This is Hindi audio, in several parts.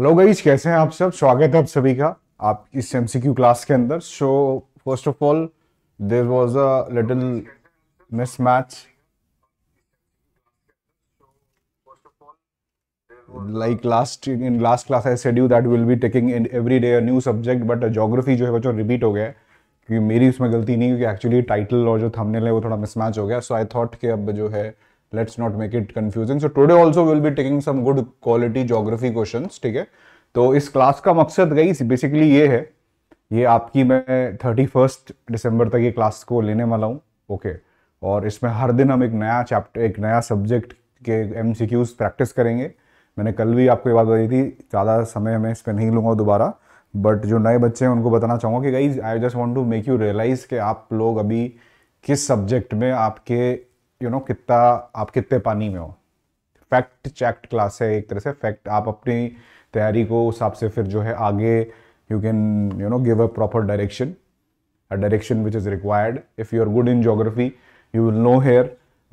हेलो गाइज कैसे हैं आप सब स्वागत है आप सभी का आप इस एम क्लास के अंदर so first of all there was a little mismatch like last in last class I said you that will be taking in every day new subject but geography जो है बच्चों रिपीट तो हो गया क्योंकि मेरी उसमें गलती नहीं क्योंकि एक्चुअली टाइटल और जो थंबनेल है वो थोड़ा मिसमैच हो गया सो आई थॉट कि अब जो है let's not make it confusing so today also will be taking some good quality geography question ठीक है तो इस क्लास का मकसद गई बेसिकली ये है ये आपकी मैं थर्टी फर्स्ट दिसंबर तक ये क्लास को लेने वाला हूँ ओके okay. और इसमें हर दिन हम एक नया चैप्टर एक नया सब्जेक्ट के एम प्रैक्टिस करेंगे मैंने कल भी आपको ये बात बताई थी ज़्यादा समय मैं इस पर नहीं लूँगा दोबारा बट जो नए बच्चे हैं उनको बताना चाहूँगा कि guys I just want to make you realise कि आप लोग अभी किस सब्जेक्ट में आपके यू नो कितना आप कितने पानी में हो फैक्ट चेक्ड क्लास है एक तरह से फैक्ट आप अपनी तैयारी को हिसाब से फिर जो है आगे you can you know give a proper direction a direction which is required if you are good in geography you will know here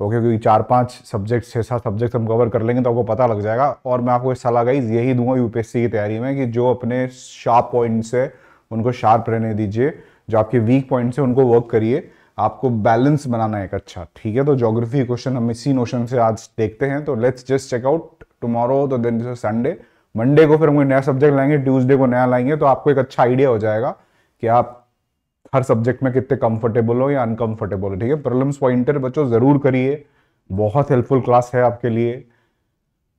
okay क्योंकि चार पांच सब्जेक्ट छः सात सब्जेक्ट हम कवर कर लेंगे तो आपको पता लग जाएगा और मैं आपको सलाह गाइज यही दूंगा यू की तैयारी में कि जो अपने शार्प पॉइंट्स है उनको शार्प रहने दीजिए जो आपके वीक पॉइंट्स हैं उनको वर्क करिए आपको बैलेंस बनाना है एक अच्छा ठीक है तो जोग्राफी क्वेश्चन हम इसी नोशन से आज देखते हैं तो लेट्स जस्ट चेकआउट टुमारो तो दिन संडे मंडे को फिर हम नया सब्जेक्ट लाएंगे ट्यूजडे को नया लाएंगे तो आपको एक अच्छा आइडिया हो जाएगा कि आप हर सब्जेक्ट में कितने कंफर्टेबल हो या अनकंफर्टेबल हो ठीक है प्रॉब्लम्स पॉइंटर बच्चों ज़रूर करिए बहुत हेल्पफुल क्लास है आपके लिए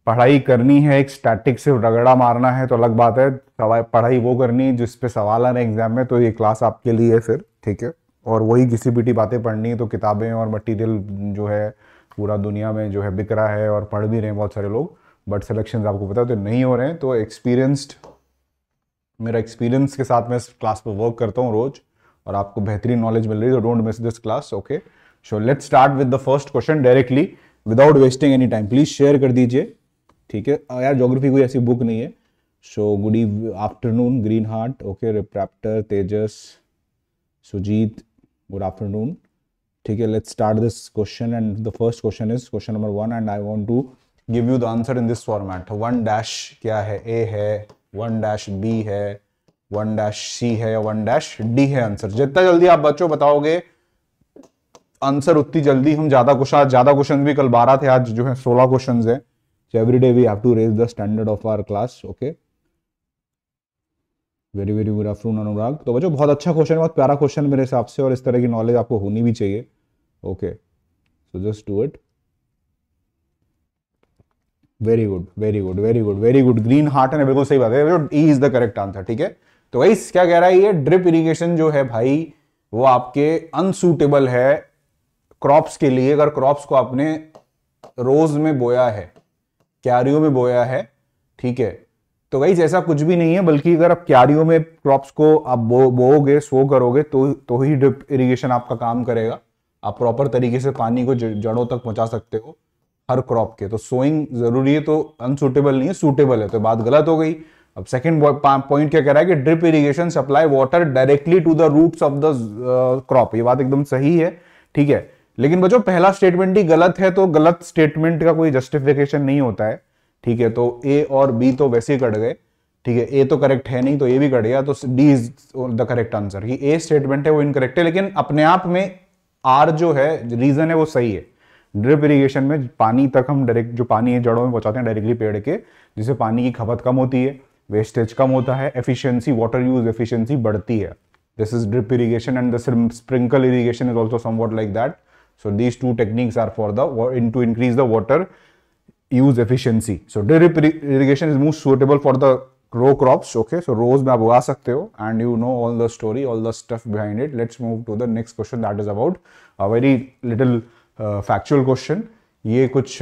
पढ़ाई करनी है एक स्टैटिक से रगड़ा मारना है तो अलग बात है पढ़ाई वो करनी है जिसपे सवाल रहे एग्जाम में तो ये क्लास आपके लिए है फिर ठीक है और वही किसी पिटी बातें पढ़नी है तो किताबें और मटेरियल जो है पूरा दुनिया में जो है बिक रहा है और पढ़ भी रहे हैं बहुत सारे लोग बट सिलेक्शन आपको पता है तो नहीं हो रहे हैं तो एक्सपीरियंस्ड मेरा एक्सपीरियंस के साथ मैं इस क्लास पर वर्क करता हूँ रोज और आपको बेहतरीन नॉलेज मिल रही है तो don't miss this class okay so let start with the first question directly without wasting any time please share कर दीजिए ठीक है यार जोग्राफी कोई ऐसी बुक नहीं है so good afternoon green heart okay रिप्रैप्टर तेजस सुजीत good afternoon ठीक है let's start this question and the first question is question number one and I want to give you the answer in this format one dash क्या है ए है वन डैश बी है वन डैश सी है या वन डैश डी है आंसर जितना जल्दी आप बच्चों बताओगे आंसर उतनी जल्दी हम ज्यादा क्वेश्चन ज्यादा क्वेश्चन भी कल बारह थे आज जो है सोलह क्वेश्चन है every day we have to raise the standard of our class okay very very good afternoon Anurag तो बच्चों बहुत अच्छा क्वेश्चन बहुत प्यारा क्वेश्चन मेरे हिसाब से और इस तरह की नॉलेज आपको होनी भी चाहिए okay so just do it very good very good very good very good green heart है बिल्कुल सही बात है E is the correct answer ठीक है तो वही क्या कह रहा है ये ड्रिप इरीगेशन जो है भाई वो आपके अनसूटेबल है क्रॉप्स के लिए अगर क्रॉप्स को आपने रोज में बोया है क्यारियों में बोया है ठीक है तो गाइज ऐसा कुछ भी नहीं है बल्कि अगर आप क्यारियों में क्रॉप्स को आप बो सो करोगे तो तो ही ड्रिप इरीगेशन आपका काम करेगा आप प्रॉपर तरीके से पानी को जड़ों तक पहुंचा सकते हो हर क्रॉप के तो सोइंग जरूरी है तो अनसूटेबल नहीं है सूटेबल है तो बात गलत हो गई अब सेकंड पॉइंट क्या कह रहा है कि drip irrigation supply water directly to the roots of the crop ये बात एकदम सही है ठीक है लेकिन बच्चों पहला स्टेटमेंट ही गलत है तो गलत स्टेटमेंट का कोई जस्टिफिकेशन नहीं होता है ठीक है तो ए और बी तो वैसे ही कट गए ठीक है ए तो करेक्ट है नहीं तो ए भी कट गया तो D is the correct answer कि ए स्टेटमेंट है वो इनकरेक्ट है लेकिन अपने आप में आर जो है रीजन है वो सही है ड्रिप इरीगेशन में पानी तक हम डायरेक्ट जो पानी है जड़ों में पहुंचाते हैं डायरेक्टली पेड़ के जिससे पानी की खपत कम होती है वेस्टेज कम होता है एफिशिएंसी वाटर यूज एफिशिएंसी बढ़ती है this is drip irrigation and the sprinkle irrigation is also some like that so these two techniques are for the in to increase the use efficiency. So drip irrigation is most suitable for the row crops. Okay, so rows में आप उगा सकते हो and you know all the story, all the stuff behind it. Let's move to the next question that is about a very little uh, factual question. ये कुछ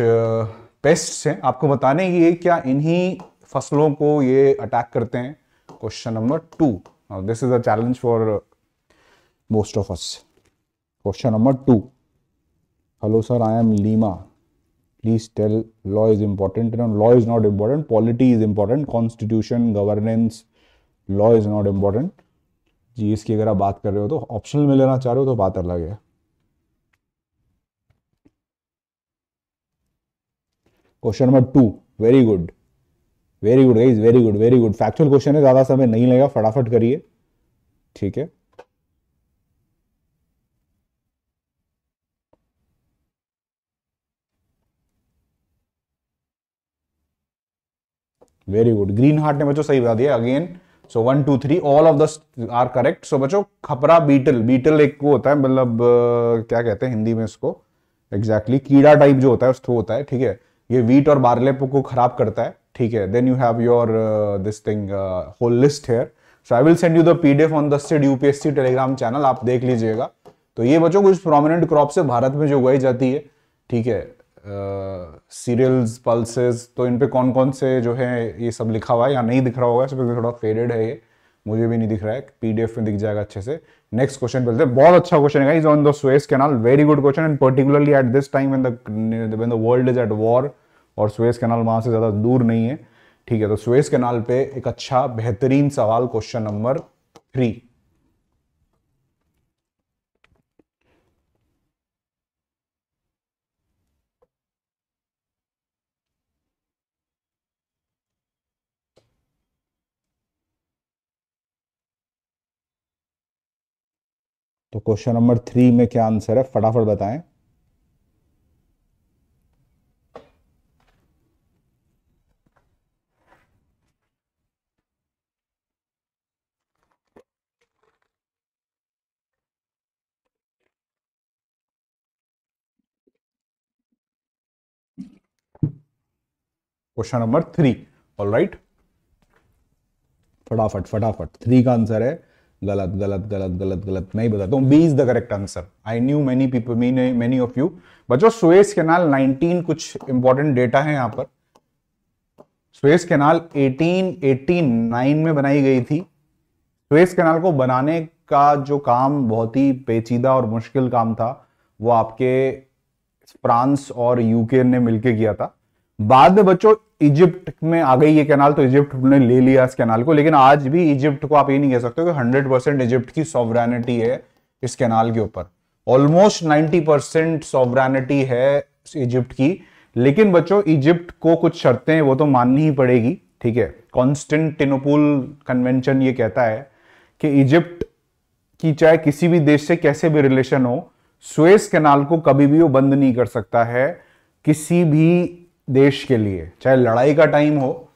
पेस्ट्स हैं आपको बताने ये क्या इन्हीं फसलों को ये अटैक करते हैं question number two this is a challenge for most of us. Question number two Hello sir, I am Leema please tell law is important no law is not important polity is important constitution governance law is not important GS की अगर आप बात कर रहे हो तो ऑप्शनल में लेना चाह रहे हो तो बात अलग है question number two very good very good guys very good very good factual question है ज़्यादा समय नहीं लगेगा फटाफट करिए ठीक है वेरी गुड ग्रीन हार्ट ने बच्चों सही बता दिया again so one two three all of the are correct so बच्चों खपरा बीटल बीटल एक वो होता है मतलब क्या कहते हैं हिंदी में इसको एग्जैक्टली exactly, कीड़ा टाइप जो होता है उसको होता है ठीक है ये वीट और बार्ले को खराब करता है ठीक है then you have your this thing whole list here so I will send you the PDF on the stead UPSC Telegram channel आप देख लीजिएगा तो ये बच्चों कुछ प्रोमिनेंट क्रॉप से भारत में जो उगाई जाती है ठीक है सीरियल्स पल्सेस तो इन पे कौन कौन से जो है ये सब लिखा हुआ है या नहीं दिख रहा होगा इसमें थोड़ा फेडेड है ये मुझे भी नहीं दिख रहा है पीडीएफ में दिख जाएगा अच्छे से नेक्स्ट क्वेश्चन बोलते हैं बहुत अच्छा क्वेश्चन है is on the Suez canal very good question and particularly at this time in the the world is at war और स्वेस कैनाल वहां से ज्यादा दूर नहीं है ठीक है तो स्वेस कैनाल पे एक अच्छा बेहतरीन सवाल क्वेश्चन नंबर थ्री तो क्वेश्चन नंबर थ्री में क्या आंसर है फटाफट बताएं question number three all right फटाफट फटाफट थ्री का आंसर है गलत गलत गलत गलत गलत नहीं बताता हूँ B is the correct answer I knew many people mean many of you बच्चों स्वेस केनाल 19 कुछ इंपॉर्टेंट डेटा है यहाँ पर स्वेस कैनाल 1889 में बनाई गई थी स्वेस केनाल को बनाने का जो काम बहुत ही पेचीदा और मुश्किल काम था वो आपके फ्रांस और यूके ने मिलकर किया था बाद में बच्चों इजिप्ट में आ गई ये कैनाल तो इजिप्ट ने ले लिया इस कैनाल को लेकिन आज भी इजिप्ट को आप ये नहीं कह सकते कि 100 परसेंट इजिप्ट की सॉवरानिटी है इस कैनाल के ऊपर ऑलमोस्ट 90 परसेंट सॉवरानिटी है इजिप्ट की लेकिन बच्चों इजिप्ट को कुछ शर्तें वो तो माननी ही पड़ेगी ठीक है कॉन्स्टेंटिनोपुल कन्वेंशन ये कहता है कि इजिप्ट की चाहे किसी भी देश से कैसे भी रिलेशन हो स्वेस कैनाल को कभी भी वो बंद नहीं कर सकता है किसी भी देश के लिए चाहे लड़ाई का टाइम हो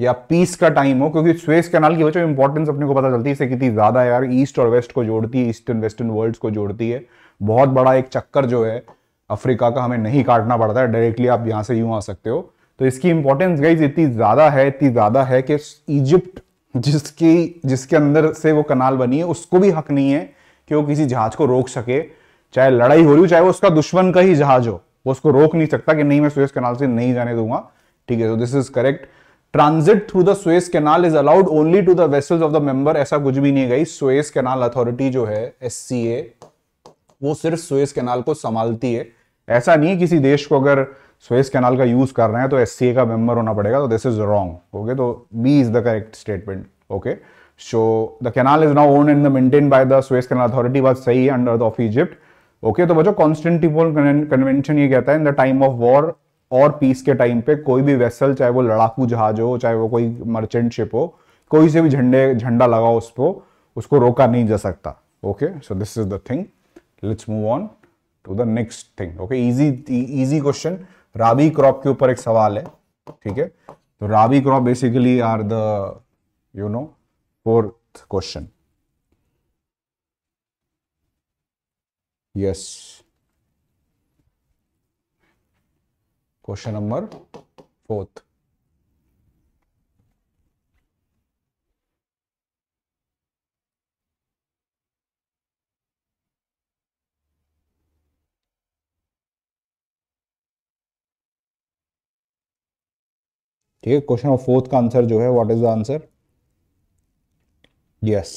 या पीस का टाइम हो क्योंकि स्वेस कैनाल की वजह से इंपॉर्टेंस अपने को पता चलती है कितनी ज़्यादा यार ईस्ट और वेस्ट को जोड़ती है ईस्टर्न वेस्टर्न वर्ल्ड्स को जोड़ती है बहुत बड़ा एक चक्कर जो है अफ्रीका का हमें नहीं काटना पड़ता है डायरेक्टली आप यहां से यूँ आ सकते हो तो इसकी इंपॉर्टेंस गाइज इतनी ज़्यादा है इतनी ज़्यादा है कि इजिप्ट जिसकी जिसके अंदर से वो कनाल बनी है उसको भी हक नहीं है कि वो किसी जहाज को रोक सके चाहे लड़ाई हो रही हो चाहे वो उसका दुश्मन का ही जहाज हो वो उसको रोक नहीं सकता कि नहीं मैं स्वेस कैनाल से नहीं जाने दूंगा ठीक है तो this is correct transit through the Suez canal is allowed only to the vessels of the member ऐसा कुछ भी नहीं गई स्वेस कैनाल अथॉरिटी जो है एस वो सिर्फ स्वेस कैनाल को संभालती है ऐसा नहीं किसी देश को अगर स्वेस कैनाल का यूज कर रहे हैं तो एस का मेंबर होना पड़ेगा तो दिस इज रॉन्ग ओके तो B is the correct statement okay so the canal is now own and maintain by the Suez canal authority बात सही है under the of Egypt okay तो बच्चों कॉन्स्टेंटिपोल कन्वेंशन ये कहता है in the time of war और पीस के टाइम पे कोई भी वेसल चाहे वो लड़ाकू जहाज हो चाहे वो कोई मर्चेंट शिप हो कोई से भी झंडे झंडा लगाओ उसको उसको रोका नहीं जा सकता okay so this is the thing let's move on to the next thing okay easy easy question rabi crop के ऊपर एक सवाल है ठीक है तो rabi crop basically are the you know fourth question yes question number fourth ठीक है क्वेश्चन नंबर फोर्थ का आंसर जो है what is the answer yes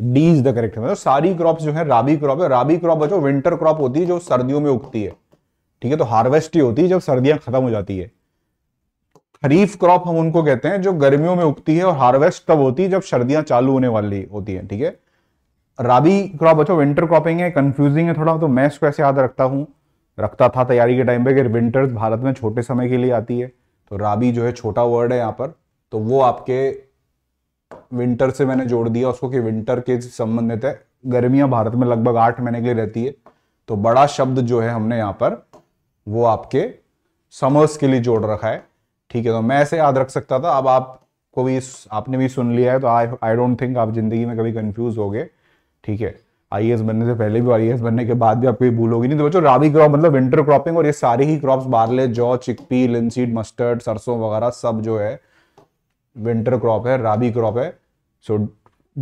D is the correct मतलब सारी क्रॉप जो है राबी क्रॉप है राबी क्रॉप जो विंटर क्रॉप होती है जो सर्दियों में उगती है ठीक है तो हार्वेस्ट ही होती है जब सर्दियां खत्म हो जाती है खरीफ क्रॉप हम उनको कहते हैं जो गर्मियों में उगती है और हार्वेस्ट तब होती है जब सर्दियां चालू होने वाली होती है ठीक है राबी क्रॉप बचो विंटर क्रॉपिंग है कंफ्यूजिंग है थोड़ा तो मैं इसको ऐसे याद रखता हूँ रखता था तैयारी के टाइम पे कि विंटर्स भारत में छोटे समय के लिए आती है तो राबी जो है छोटा वर्ड है यहाँ पर तो वो आपके विंटर से मैंने जोड़ दिया उसको कि विंटर के संबंधित है गर्मियां भारत में लगभग आठ महीने के लिए रहती है तो बड़ा शब्द जो है हमने यहां पर वो आपके समर्स के लिए जोड़ रखा है ठीक है तो मैं ऐसे याद रख सकता था अब आपको भी आपने भी सुन लिया है तो आई आई डोंट थिंक आप जिंदगी में कभी कंफ्यूज हो गए ठीक है आई बनने से पहले भी आई बनने के बाद भी आपको भूलोगी नहीं तो बच्चों राबी क्रॉप मतलब विंटर क्रॉपिंग और ये सारे ही क्रॉप्स बारले जौ चिकपी लिंसीड मस्टर्ड सरसों वगैरह सब जो है विंटर क्रॉप है राबी क्रॉप है so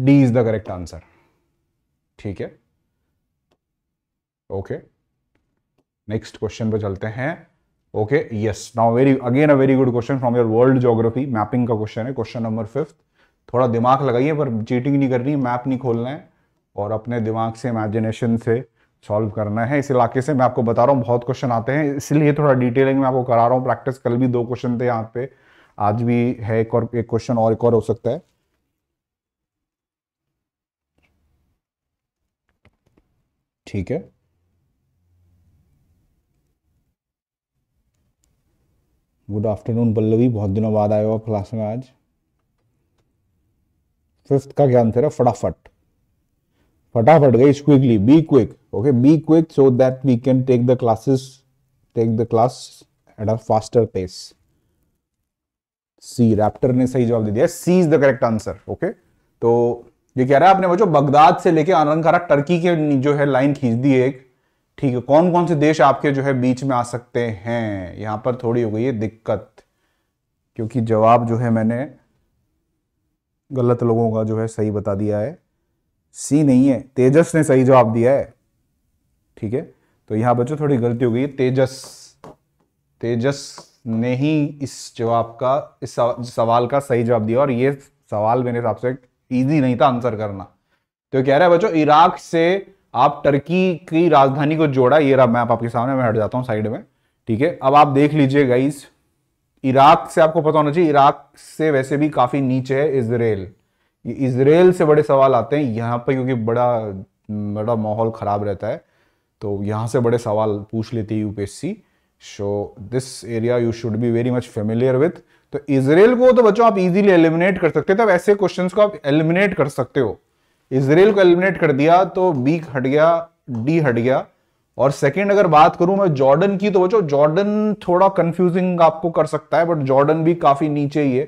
D is the correct answer ठीक है ओके नेक्स्ट क्वेश्चन पर चलते हैं okay yes now very again a very good question from your world geography mapping का क्वेश्चन है क्वेश्चन नंबर फिफ्थ थोड़ा दिमाग लगाइए पर चीटिंग नहीं करनी मैप नहीं खोलना है और अपने दिमाग से इमेजिनेशन से सॉल्व करना है इस इलाके से मैं आपको बता रहा हूँ बहुत क्वेश्चन आते हैं इसलिए थोड़ा डिटेलिंग में आपको करा रहा हूँ प्रैक्टिस कल भी दो क्वेश्चन थे यहाँ पे आज भी है एक और एक क्वेश्चन और एक और हो सकता है ठीक है गुड आफ्टरनून पल्लवी बहुत दिनों बाद आए हो क्लास में आज फिफ्थ का क्या आंसर है फटाफट फटाफट गई quickly be quick okay be quick so that we can take the classes take the class at a faster pace C Raptor ने सही जवाब दे दिया C is the correct answer okay तो ये कह रहा है आपने बच्चों बगदाद से लेके अनंकारा टर्की के जो है लाइन खींच दी एक ठीक है कौन कौन से देश आपके जो है बीच में आ सकते हैं यहां पर थोड़ी हो गई है दिक्कत क्योंकि जवाब जो है मैंने गलत लोगों का जो है सही बता दिया है सी नहीं है तेजस ने सही जवाब दिया है ठीक है तो यहां बच्चों थोड़ी गलती हो गई है तेजस तेजस ने ही इस जवाब का इस सवाल का सही जवाब दिया और ये सवाल मेरे हिसाब से ईजी नहीं था आंसर करना तो कह रहा है बच्चों इराक से आप टर्की की राजधानी को जोड़ा ये रहा मैप आपके सामने मैं हट जाता हूँ साइड में ठीक है अब आप देख लीजिए गाइस इराक से आपको पता होना चाहिए इराक से वैसे भी काफी नीचे है इसराइल इसराइल से बड़े सवाल आते हैं यहाँ पर क्योंकि बड़ा बड़ा माहौल खराब रहता है तो यहाँ से बड़े सवाल पूछ लेती है UPSC so this area you should be very much familiar with तो इसराइल को तो बच्चों आप इजीली एलिमिनेट कर सकते थे तब ऐसे क्वेश्चंस को आप एलिमिनेट कर सकते हो इसराइल को एलिमिनेट कर दिया तो बी हट गया डी हट गया और सेकंड अगर बात करूं मैं जॉर्डन की तो बच्चों जॉर्डन थोड़ा कंफ्यूजिंग आपको कर सकता है बट जॉर्डन भी काफी नीचे ही है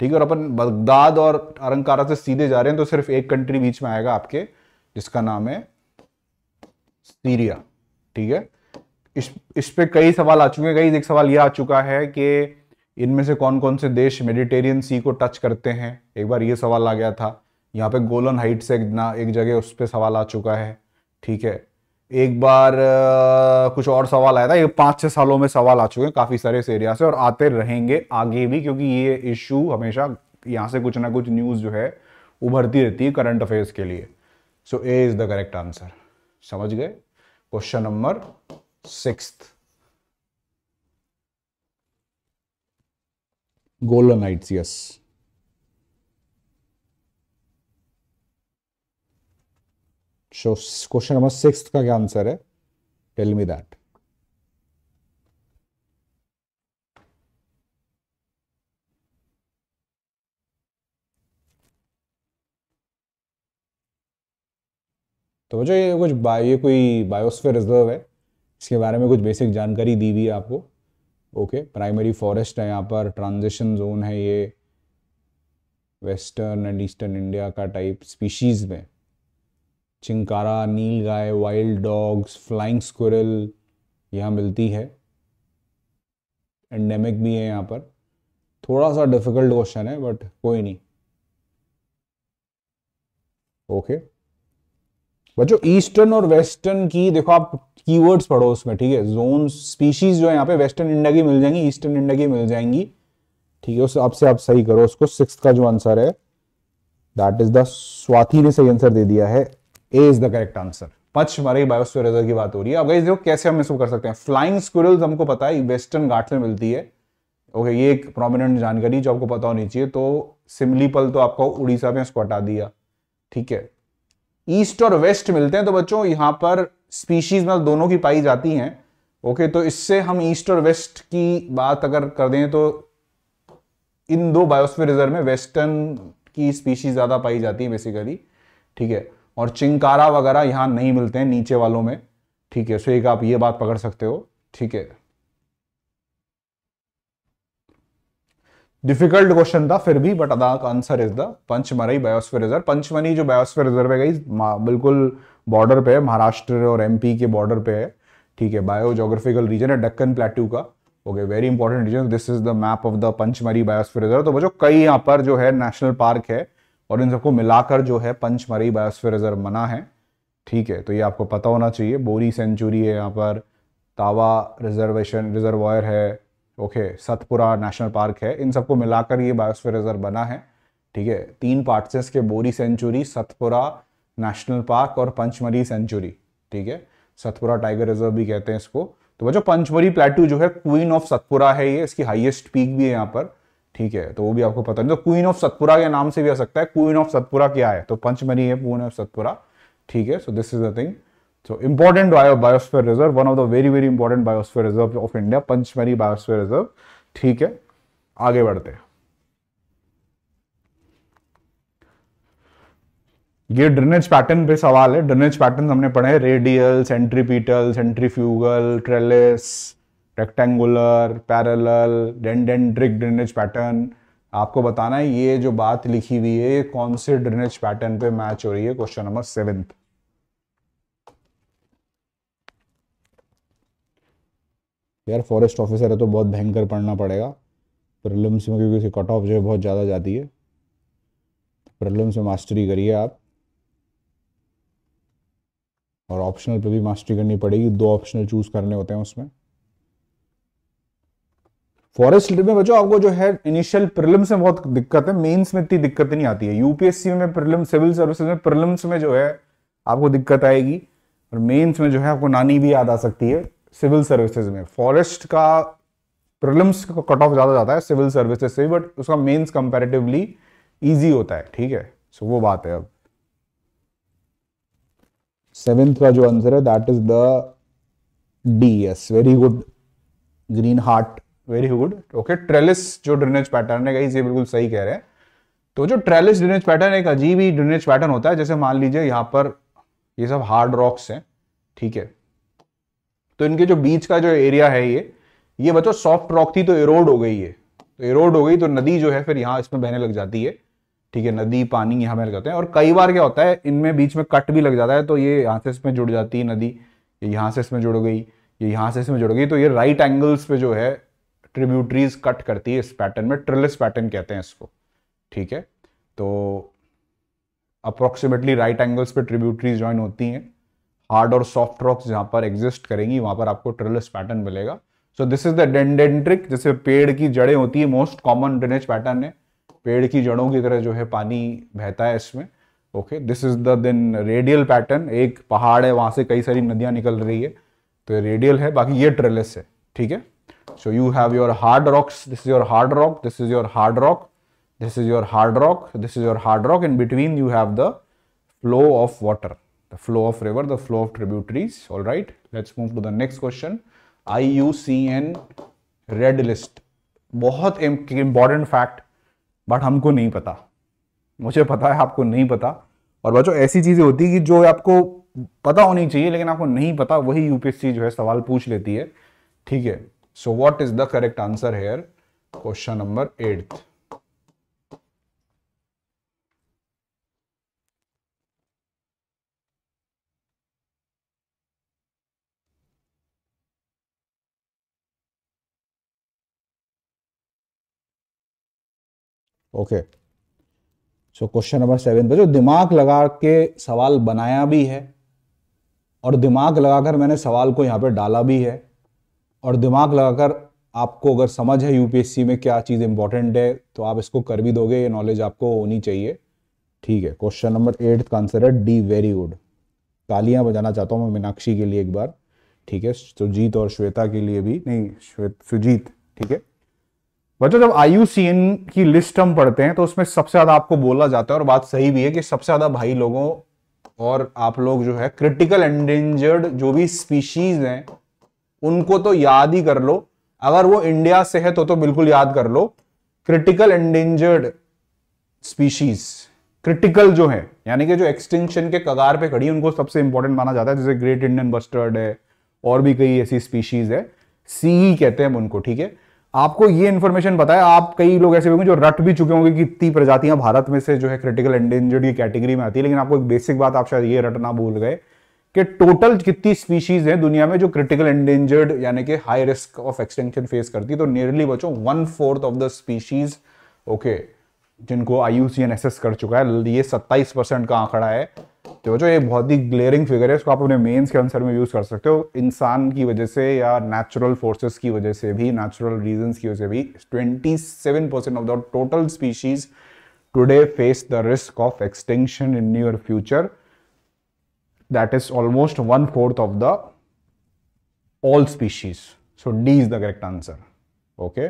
ठीक है और अपन बगदाद और अरंकारा से सीधे जा रहे हैं तो सिर्फ एक कंट्री बीच में आएगा आपके जिसका नाम है सीरिया ठीक है इस इस पे कई सवाल आ चुके हैं कई एक सवाल ये आ चुका है कि इनमें से कौन कौन से देश मेडिटेरियन सी को टच करते हैं एक बार ये सवाल आ गया था यहाँ पे गोलन हाइट से ना एक जगह उस पर सवाल आ चुका है ठीक है एक बार आ, कुछ और सवाल आया था ये पाँच छः सालों में सवाल आ चुके हैं काफ़ी सारे इस एरिया से और आते रहेंगे आगे भी क्योंकि ये इशू हमेशा यहाँ से कुछ ना कुछ न्यूज़ जो है उभरती रहती है करंट अफेयर्स के लिए so A is the correct answer समझ गए question number sixth Golan Heights yes so question number sixth का क्या आंसर है टेल मी दैट तो जो ये कुछ बायो ये कोई बायोस्फीयर रिजर्व है इसके बारे में कुछ बेसिक जानकारी दी हुई है आपको ओके प्राइमरी फॉरेस्ट है यहाँ पर ट्रांजिशन जोन है ये वेस्टर्न एंड ईस्टर्न इंडिया का टाइप स्पीशीज़ में chinkara nilgai wild dogs flying squirrel यहाँ मिलती है एंडेमिक भी है यहाँ पर थोड़ा सा डिफिकल्ट क्वेश्चन है बट कोई नहीं ओके okay. बच्चों ईस्टर्न और वेस्टर्न की देखो आप कीवर्ड्स पढ़ो उसमें ठीक है जोन स्पीशीज जो है यहाँ पे वेस्टर्न इंडिया की मिल जाएंगी ईस्टर्न इंडिया की मिल जाएंगी ठीक है उस आपसे आप सही करो उसको सिक्स का जो आंसर है दैट इज द स्वाति ने सही आंसर दे दिया है A is the correct answer Pachmarhi biosphere reserve की बात हो रही है अब गाइस देखो कैसे हम इसको कर सकते हैं फ्लाइंग स्क्विरल्स हमको पता है वेस्टर्न घाट में मिलती है ओके ये एक प्रोमिनेंट जानकारी जो आपको पता होनी चाहिए तो पल तो आपका उड़ीसा में उसको हटा दिया ठीक है ईस्ट और वेस्ट मिलते हैं तो बच्चों यहाँ पर स्पीशीज मतलब दोनों की पाई जाती हैं ओके तो इससे हम ईस्ट और वेस्ट की बात अगर कर दें तो इन दो बायोस्फीयर रिजर्व में वेस्टर्न की स्पीशीज ज़्यादा पाई जाती है बेसिकली ठीक है और चिंकारा वगैरह यहाँ नहीं मिलते हैं नीचे वालों में ठीक है सो एक आप ये बात पकड़ सकते हो ठीक है डिफिकल्ट क्वेश्चन था फिर भी but the answer is the Pachmarhi biosphere reserve Pachmarhi जो बायोस्फीयर रिजर्व है बिल्कुल बॉर्डर पे है महाराष्ट्र और एमपी के बॉर्डर पे है ठीक है बायो जोग्राफिकल रीजन है डक्कन प्लेट्यू का okay very important region this is the map of the Pachmarhi biosphere reserve तो बचो कई यहाँ पर जो है नेशनल पार्क है और इन सबको मिलाकर जो है पंचमरी बायोस्फीयर रिजर्व मना है ठीक है तो ये आपको पता होना चाहिए बोरी सेंचुरी है यहाँ पर तावा रिजर्वेशन रिजर्वायर है ओके सतपुरा नेशनल पार्क है इन सबको मिलाकर ये बायोस्फीयर रिजर्व बना है ठीक है तीन पार्ट्स हैं इसके बोरी सेंचुरी सतपुरा नेशनल पार्क और पंचमरी सेंचुरी ठीक है सतपुरा टाइगर रिजर्व भी कहते हैं इसको तो बच्चों पंचमरी प्लेटू जो है क्वीन ऑफ सतपुरा है ये इसकी हाइएस्ट पीक भी है यहाँ पर ठीक है तो वो भी आपको पता नहीं तो क्वीन ऑफ सतपुरा के नाम से भी आ सकता है क्वीन ऑफ सतपुरा क्या है तो पंचमरी है क्वीन ऑफ सतपुरा ठीक है so this is the thing So important bio, biosphere reserve, one of the very very important biosphere reserve of India, Panchmari biosphere reserve. theek hai aage badhte hain ये ड्रेनेज पैटर्न पे सवाल है ड्रेनेज पैटर्न हमने पढ़े हैं radial centripetal centrifugal trellis rectangular parallel dendritic drainage pattern आपको बताना है ये जो बात लिखी हुई है ये कौन से ड्रेनेज पैटर्न पे मैच हो रही है क्वेश्चन नंबर सेवेंथ यार फॉरेस्ट ऑफिसर है तो बहुत भयंकर पढ़ना पड़ेगा प्रॉब्लम्स में क्योंकि उसकी कट ऑफ जो है बहुत ज़्यादा जाती है प्रॉब्लम्स में मास्टरी करिए आप और ऑप्शनल पे भी मास्टरी करनी पड़ेगी दो ऑप्शनल चूज करने होते हैं उसमें फॉरेस्ट में बच्चों आपको जो है इनिशियल प्रिलिम्स में बहुत दिक्कत है मेंस में इतनी दिक्कत नहीं आती है यूपीएससी में प्रिलिम सिविल सर्विसेज में प्रिलिम्स में जो है आपको दिक्कत आएगी और मेंस में जो है आपको नानी भी याद आ सकती है सिविल सर्विसेज में फॉरेस्ट का प्रिलिम्स का कट ऑफ ज़्यादा जाता है सिविल सर्विसेज से बट उसका मेंस कंपैरेटिवली इजी होता है ठीक है सो so, वो बात है अब सेवेंथ का जो आंसर है that is the D yes very good green heart very good okay trellis जो ड्रेनेज पैटर्न है ये बिल्कुल सही कह रहे हैं तो जो ट्रेलिस ड्रेनेज पैटर्न एक अजीब ही ड्रेनेज पैटर्न होता है जैसे मान लीजिए यहाँ पर ये सब हार्ड रॉक्स हैं ठीक है तो इनके जो बीच का जो एरिया है ये ये बच्चों सॉफ्ट रॉक थी तो एरोड हो गई है तो एरोड हो गई तो नदी जो है फिर यहाँ इसमें बहने लग जाती है ठीक है नदी पानी यहाँ बहने लगते हैं और कई बार क्या होता है इनमें बीच में कट भी लग जाता है तो ये यहाँ से इसमें जुड़ जाती है नदी ये यहाँ से इसमें जुड़ गई ये यहाँ से इसमें जुड़ गई तो ये राइट एंगल्स पे जो है ट्रिब्यूटरीज कट करती है इस पैटर्न में ट्रिलिस पैटर्न कहते हैं इसको ठीक है तो अप्रोक्सीमेटली राइट एंगल्स पे ट्रिब्यूटरीज ज्वाइन होती हैं हार्ड और सॉफ्ट रॉक्स जहाँ पर एग्जिस्ट करेंगी वहाँ पर आपको ट्रिलिस पैटर्न मिलेगा so this is the dendritic जैसे पेड़ की जड़ें होती है मोस्ट कॉमन ड्रेनेज पैटर्न है पेड़ की जड़ों की तरह जो है पानी बहता है इसमें okay this is the then radial pattern एक पहाड़ है वहाँ से कई सारी नदियाँ निकल रही है तो रेडियल है बाकी ये ट्रेलिस है ठीक है so you have your hard rocks this is your hard rock this is your hard rock this is your hard rock this is your hard rock in between you have the flow of water the flow of river, the flow of tributaries. All right, let's move to the next question. IUCN red list बहुत इम्पॉर्टेंट फैक्ट बट हमको नहीं पता मुझे पता है आपको नहीं पता और बच्चों ऐसी चीज़ें होती है कि जो आपको पता होनी चाहिए लेकिन आपको नहीं पता वही यूपीएससी जो है सवाल पूछ लेती है ठीक है so what is the correct answer here question number eighth okay so question number seven पे जो दिमाग लगा के सवाल बनाया भी है और दिमाग लगाकर मैंने सवाल को यहाँ पे डाला भी है और दिमाग लगाकर आपको अगर समझ है यूपीएससी में क्या चीज़ इंपॉर्टेंट है तो आप इसको कर भी दोगे ये नॉलेज आपको होनी चाहिए ठीक है क्वेश्चन नंबर एट का आंसर है डी वेरी गुड तालियां बजाना चाहता हूँ मैं मीनाक्षी के लिए एक बार ठीक है सुजीत और श्वेता के लिए भी नहीं श्वेत सुजीत ठीक है बच्चों जब आयु की लिस्ट हम पढ़ते हैं तो उसमें सबसे ज्यादा आपको बोला जाता है और बात सही भी है कि सबसे ज्यादा भाई लोगों और आप लोग जो है क्रिटिकल एंडेंजर्ड जो भी स्पीशीज हैं उनको तो याद ही कर लो अगर वो इंडिया से है तो तो बिल्कुल याद कर लो क्रिटिकल एंडेंजर्ड स्पीशीज क्रिटिकल जो है यानी कि जो एक्सटेंशन के कगार पे खड़ी उनको सबसे इंपॉर्टेंट माना जाता है जैसे ग्रेट इंडियन बस्टर्ड है और भी कई ऐसी स्पीशीज है सीई कहते हैं हम उनको ठीक है आपको ये इन्फॉर्मेशन पता है आप कई लोग ऐसे होंगे जो रट भी चुके होंगे कि इतनी प्रजातियां भारत में से जो है क्रिटिकल एंडेंजर्ड की कैटेगरी में आती है लेकिन आपको एक बेसिक बात आप शायद ये रटना भूल गए कि टोटल कितनी स्पीशीज हैं दुनिया में जो क्रिटिकल एंडेंजर्ड यानी कि high risk of extension face करती है तो नियरली बचो one fourth of the species okay जिनको आई कर चुका है ये सत्ताईस परसेंट का आंकड़ा है सकते हो जो ये बहुत ही ग्लेयरिंग फिगर है इसको आप अपने मेंस के आंसर में यूज़ कर सकते हो इंसान की वजह से या नेचुरल फोर्सेस की वजह से भी नेचुरल रीजंस की वजह से भी 27 percent of the total species today face the risk of extension in near future that is almost one fourth of the all species so D is the correct answer Okay.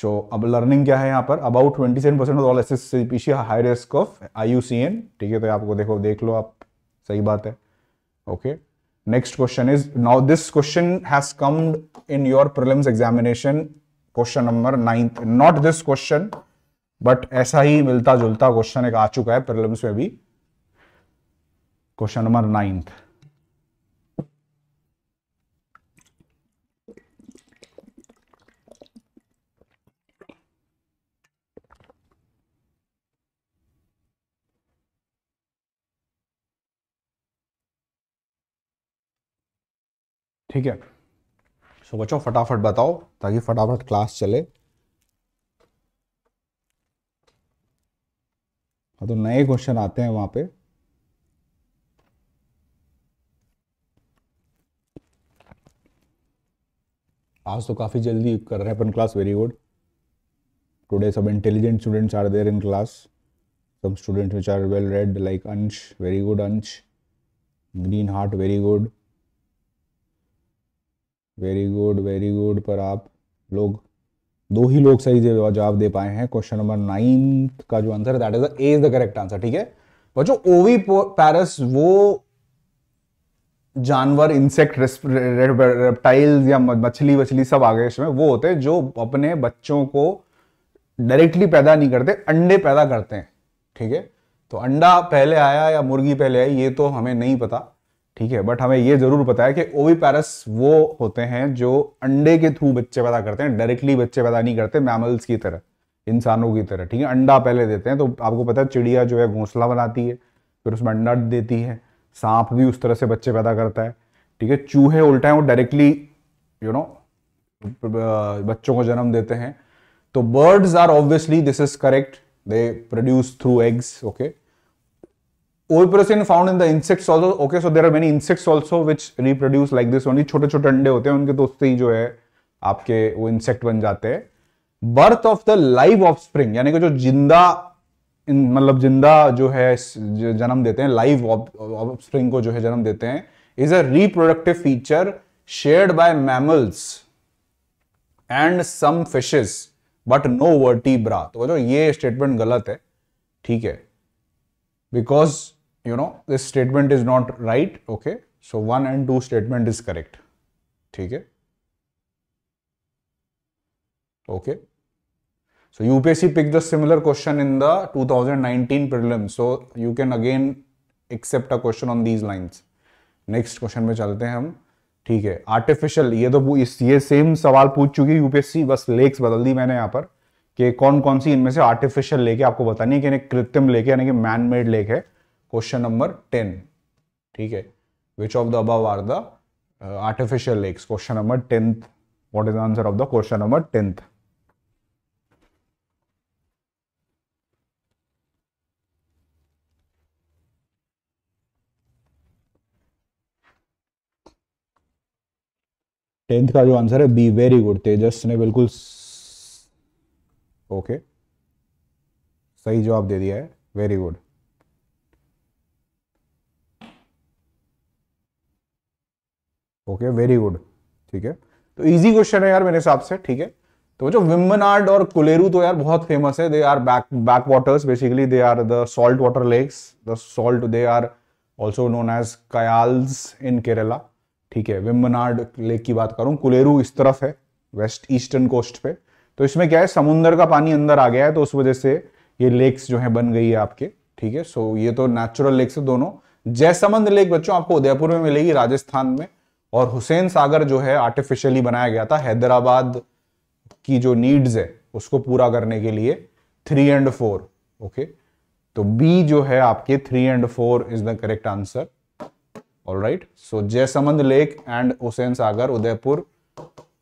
So अब लर्निंग क्या है यहाँ पर about twenty seven percent all S S C P C high risk of I U C N ठीक है तो आपको देखो देख लो आप सही बात है okay next question is now this question has come in your prelims examination question number ninth not this question but ऐसा ही मिलता जुलता क्वेश्चन एक आ चुका है प्रिलिम्स में भी क्वेश्चन नंबर नाइन्थ ठीक है सो बच्चों फटाफट बताओ ताकि फटाफट क्लास चले हाँ, तो नए क्वेश्चन आते हैं वहां पे आज तो काफी जल्दी कर रहे हैं अपन क्लास वेरी गुड टुडे सब intelligent students are there in class some students which are well read like Ansh very good Ansh green heart very good very good very good पर आप लोग दो ही लोग सही जवाब दे पाए हैं क्वेश्चन नंबर नाइन का जो answer that is the A is the correct answer ठीक है बच्चों ओवी पैरस वो जानवर इंसेक्ट रेप्टाइल्स या मछली वछली सब आ गए इसमें वो होते हैं जो अपने बच्चों को डायरेक्टली पैदा नहीं करते अंडे पैदा करते हैं ठीक है तो अंडा पहले आया या मुर्गी पहले आई ये तो हमें नहीं पता ठीक है बट हमें ये जरूर पता है कि ओवी पैरस वो होते हैं जो अंडे के थ्रू बच्चे पैदा करते हैं डायरेक्टली बच्चे पैदा नहीं करते मैमल्स की तरह इंसानों की तरह ठीक है अंडा पहले देते हैं तो आपको पता है चिड़िया जो है घोंसला बनाती है फिर उसमें अंडा देती है सांप भी उस तरह से बच्चे पैदा करता है ठीक है चूहे उल्टा है वो डायरेक्टली यू नो बच्चों को जन्म देते हैं तो birds are obviously this is correct they produce through eggs okay ओवरप्रोसिन found in the insects also okay so there are many insects also which reproduce like this only छोटे छोटे अंडे होते हैं उनके दोस्त तो ही जो है आपके वो इंसेक्ट बन जाते हैं birth of the live offspring यानी कि जो जिंदा मतलब जिंदा जो है जन्म देते हैं लाइव ऑफ स्प्रिंग को जो है जन्म देते हैं is a reproductive feature shared by mammals and some fishes but no vertebra तो जो ये स्टेटमेंट गलत है ठीक है because you know this statement is not right okay so one and two statement is correct theek hai okay so upsc picked the similar question in the 2019 prelim so you can again accept a question on these lines next question में चलते हैं हम ठीक है आर्टिफिशियल ये तो ये सेम सवाल पूछ चुकी यूपीएससी बस लेक्स बदल दी मैंने यहाँ पर कि कौन कौन सी इनमें से आर्टिफिशियल लेके आपको बतानी है कि कृत्रिम लेके यानी कि मैन मेड लेक है क्वेश्चन नंबर टेन ठीक है which of the above are the artificial lakes question number tenth what is answer of the question number tenth tenth का जो आंसर है बी वेरी गुड तेजस ने बिल्कुल ओके सही जवाब दे दिया है very good okay very good ठीक है तो इजी क्वेश्चन है यार मेरे हिसाब से ठीक है तो जो विम्बनाड और कुलेरू तो यार बहुत फेमस है they are back back waters basically they are the salt water lakes the salt they are also known as kayals in Kerala ठीक है विम्बनाड लेक की बात करूं कुलेरू इस तरफ है वेस्ट ईस्टर्न कोस्ट पे तो इसमें क्या है समुन्दर का पानी अंदर आ गया है तो उस वजह से ये लेक्स जो है बन गई है आपके ठीक है सो ये तो नेचुरल लेक्स है दोनों जयसमंद लेक बच्चों आपको उदयपुर में मिलेगी राजस्थान में और हुसैन सागर जो है आर्टिफिशियली बनाया गया था हैदराबाद की जो नीड्स है उसको पूरा करने के लिए थ्री एंड फोर ओके तो बी जो है आपके three and four is the correct answer all right so Jaisamand lake and Hussain Sagar Udaipur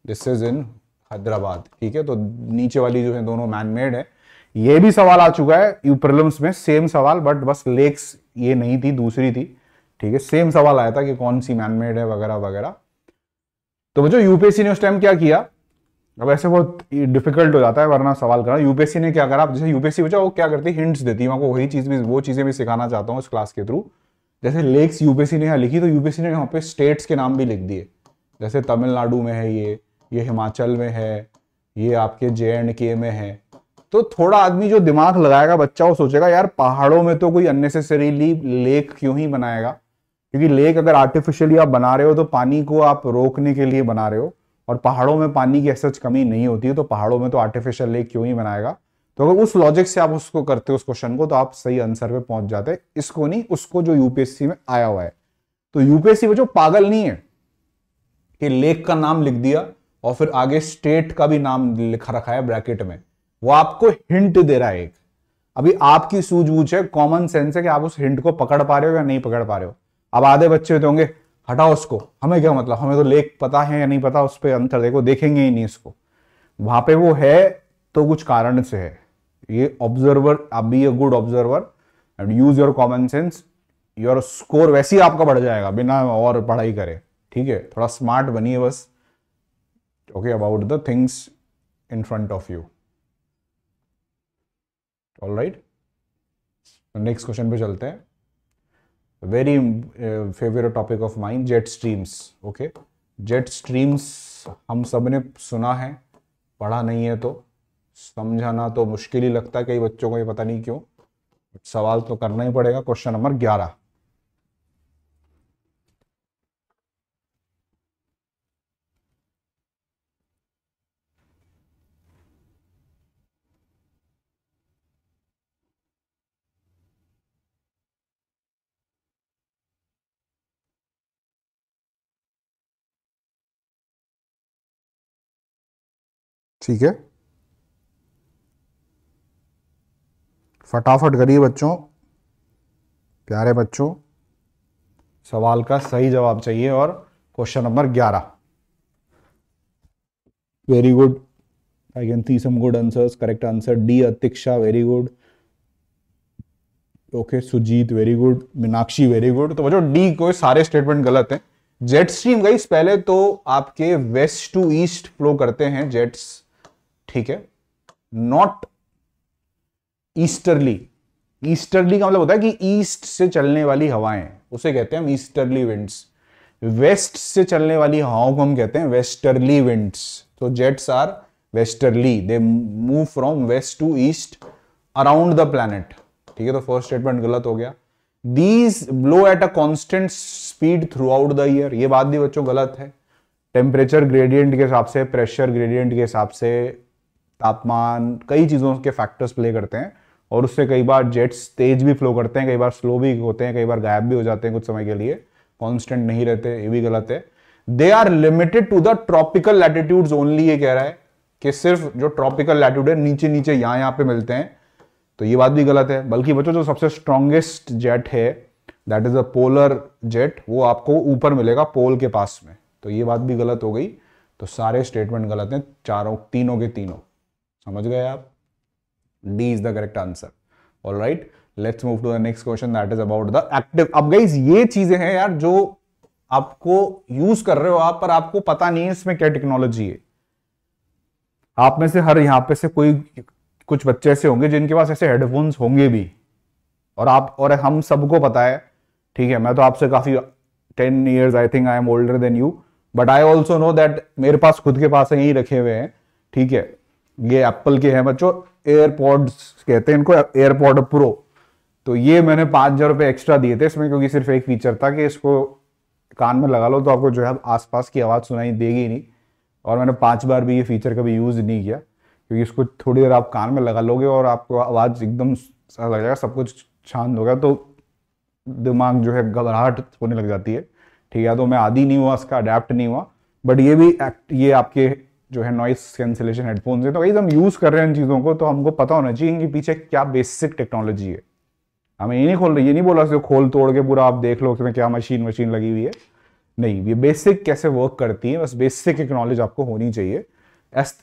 this is in Hyderabad ठीक है तो नीचे वाली जो है दोनों मैनमेड है ये भी सवाल आ चुका है यू प्रिलम्स में सेम सवाल बट बस लेक्स ये नहीं थी दूसरी थी ठीक है सेम सवाल आया था कि कौन सी मैनमेड है वगैरह वगैरह तो बच्चों यूपीएससी ने उस टाइम क्या किया अब ऐसे बहुत डिफिकल्ट हो जाता है वरना सवाल करना यूपीएससी ने क्या करा जैसे यूपीएससी बच्चा वो क्या करती है हिंट्स देती है आपको वही चीज भी वो चीजें भी सिखाना चाहता हूँ इस क्लास के थ्रू जैसे लेक्स यूपीएससी ने यहाँ लिखी तो यूपीएससी ने यहाँ पे स्टेट्स के नाम भी लिख दिए जैसे तमिलनाडु में है ये ये हिमाचल में है ये आपके जे एंड के में है तो थोड़ा आदमी जो दिमाग लगाएगा बच्चा वो सोचेगा यार पहाड़ों में तो कोई अननेसेसरीली लेक क्यों ही बनाएगा क्योंकि लेक अगर आर्टिफिशियली आप बना रहे हो तो पानी को आप रोकने के लिए बना रहे हो और पहाड़ों में पानी की ऐसा कमी नहीं होती है तो पहाड़ों में तो आर्टिफिशियल लेक क्यों ही बनाएगा तो अगर उस लॉजिक से आप उसको करते हो उस क्वेश्चन को तो आप सही आंसर पे पहुंच जाते इसको नहीं उसको जो यूपीएससी में आया हुआ है तो यूपीएससी में जो पागल नहीं है कि लेक का नाम लिख दिया और फिर आगे स्टेट का भी नाम लिखा रखा है ब्रैकेट में वो आपको हिंट दे रहा है एक अभी आपकी सूझबूझ है कॉमन सेंस है कि आप उस हिंट को पकड़ पा रहे हो या नहीं पकड़ पा रहे हो अब आधे बच्चे तो होंगे हटाओ उसको हमें क्या मतलब हमें तो लेख पता है या नहीं पता उस पर अंतर देखो देखेंगे ही नहीं उसको वहां पे वो है तो कुछ कारण से है ये ऑब्जर्वर आप be a good observer and use your common sense your score वैसे ही आपका बढ़ जाएगा बिना और पढ़ाई करे ठीक है थोड़ा स्मार्ट बनिए बस okay about the things in front of you all right next question पे चलते हैं very uh, favorite topic of mine jet streams okay jet streams हम सब ने सुना है पढ़ा नहीं है तो समझाना तो मुश्किल ही लगता है कई बच्चों को ये पता नहीं क्यों सवाल तो करना ही पड़ेगा क्वेश्चन नंबर ग्यारह ठीक है फटाफट करिए बच्चों प्यारे बच्चों सवाल का सही जवाब चाहिए और क्वेश्चन नंबर ग्यारह very good I can see some good answers correct answer D Atiksha very good okay Sujeet very good Meenakshi very good तो बच्चों डी को सारे स्टेटमेंट गलत हैं जेट स्ट्रीम गई पहले तो आपके वेस्ट टू ईस्ट फ्लो करते हैं जेट्स ठीक है नॉट ईस्टरली ईस्टरली का मतलब होता है कि ईस्ट से चलने वाली हवाएं उसे कहते हैं हम ईस्टरली विंड्स वेस्ट से चलने वाली हवाओं को हम कहते हैं वेस्टर्ली विंड्स तो jets are westerly they move from west to east around the planet ठीक है तो फर्स्ट स्टेटमेंट गलत हो गया these blow at a constant speed throughout the year ये बात भी बच्चों गलत है टेम्परेचर ग्रेडियंट के हिसाब से प्रेशर ग्रेडियंट के हिसाब से तापमान कई चीज़ों के फैक्टर्स प्ले करते हैं और उससे कई बार जेट्स तेज भी फ्लो करते हैं कई बार स्लो भी होते हैं कई बार गायब भी हो जाते हैं कुछ समय के लिए कॉन्स्टेंट नहीं रहते ये भी गलत है they are limited to the tropical latitude only ये कह रहा है कि सिर्फ जो ट्रॉपिकल लैटिट्यूड है नीचे नीचे यहाँ यहाँ पे मिलते हैं तो ये बात भी गलत है बल्कि बच्चों जो सबसे स्ट्रांगेस्ट जेट है that is a polar jet वो आपको ऊपर मिलेगा पोल के पास में तो ये बात भी गलत हो गई तो सारे स्टेटमेंट गलत हैं चारों तीनों के तीनों समझ गए आप D is the correct answer all right let's move to the next question that is about the active अब गाइज ये चीजें हैं यार जो आपको यूज कर रहे हो आप पर आपको पता नहीं है इसमें क्या टेक्नोलॉजी है आप में से हर यहां पे से कोई कुछ बच्चे ऐसे होंगे जिनके पास ऐसे हेडफोन्स होंगे भी और आप और हम सबको पता है ठीक है मैं तो आपसे काफी ten years I think I am older than you but I also know that मेरे पास खुद के पास यही रखे हुए हैं ठीक है ये एप्पल के हैं बच्चों एयरपॉड्स कहते हैं इनको एयरपॉड प्रो तो ये मैंने पाँच हज़ार रुपये एक्स्ट्रा दिए थे इसमें क्योंकि सिर्फ एक फीचर था कि इसको कान में लगा लो तो आपको जो है आसपास की आवाज़ सुनाई देगी नहीं और मैंने पाँच बार भी ये फीचर कभी यूज़ नहीं किया क्योंकि इसको थोड़ी देर आप कान में लगा लोगे और आपको आवाज़ एकदम लग जाएगा सब कुछ शांत गया तो दिमाग जो है घबराहट होने लग जाती है ठीक है तो मैं आदि नहीं हुआ इसका अडेप्ट नहीं हुआ बट ये भी एक्ट ये आपके जो है नॉइस कैंसिलेशन हेडफोन्स हैं तो वही हम यूज़ कर रहे हैं इन चीज़ों को तो हमको पता होना चाहिए इनके पीछे क्या बेसिक टेक्नोलॉजी है हमें ये नहीं खोल रही ये नहीं बोला खोल तोड़ के पूरा आप देख लो उसमें क्या मशीन मशीन लगी हुई है नहीं ये बेसिक कैसे वर्क करती है बस बेसिक एक नॉलेज आपको होनी चाहिए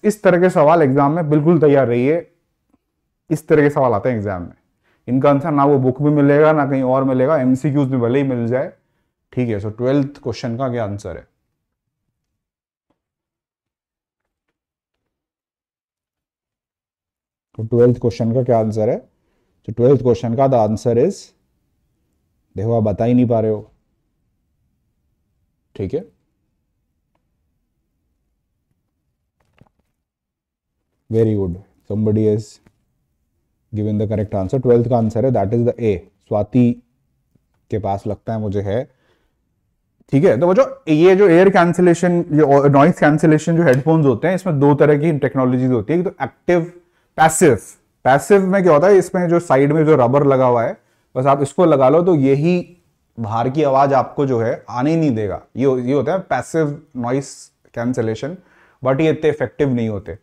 इस तरह के सवाल एग्जाम में बिल्कुल तैयार रहिए इस तरह के सवाल आते हैं एग्जाम में इनका आंसर ना वो बुक में मिलेगा ना कहीं और मिलेगा एमसीक्यूज में भले ही मिल जाए ठीक है सो ट्वेल्थ क्वेश्चन का क्या आंसर है तो ट्वेल्थ क्वेश्चन का क्या आंसर है तो ट्वेल्थ क्वेश्चन का द आंसर इज देखो आप बता ही नहीं पा रहे हो ठीक है very good somebody is given the correct answer twelfth का आंसर है that is the A Swati के पास लगता है मुझे है ठीक है तो वो जो ये जो एयर कैंसिलेशन जो नॉइस कैंसिलेशन जो हेडफोन्स होते हैं इसमें दो तरह की टेक्नोलॉजीज होती है एक तो एक्टिव पैसिव पैसिव में क्या होता है इसमें जो साइड में जो रबर लगा हुआ है बस आप इसको लगा लो तो यही बाहर की आवाज आपको जो है आने नहीं देगा ये ये होता है पैसिव नॉइस कैंसलेशन बट ये इतने इफेक्टिव नहीं होते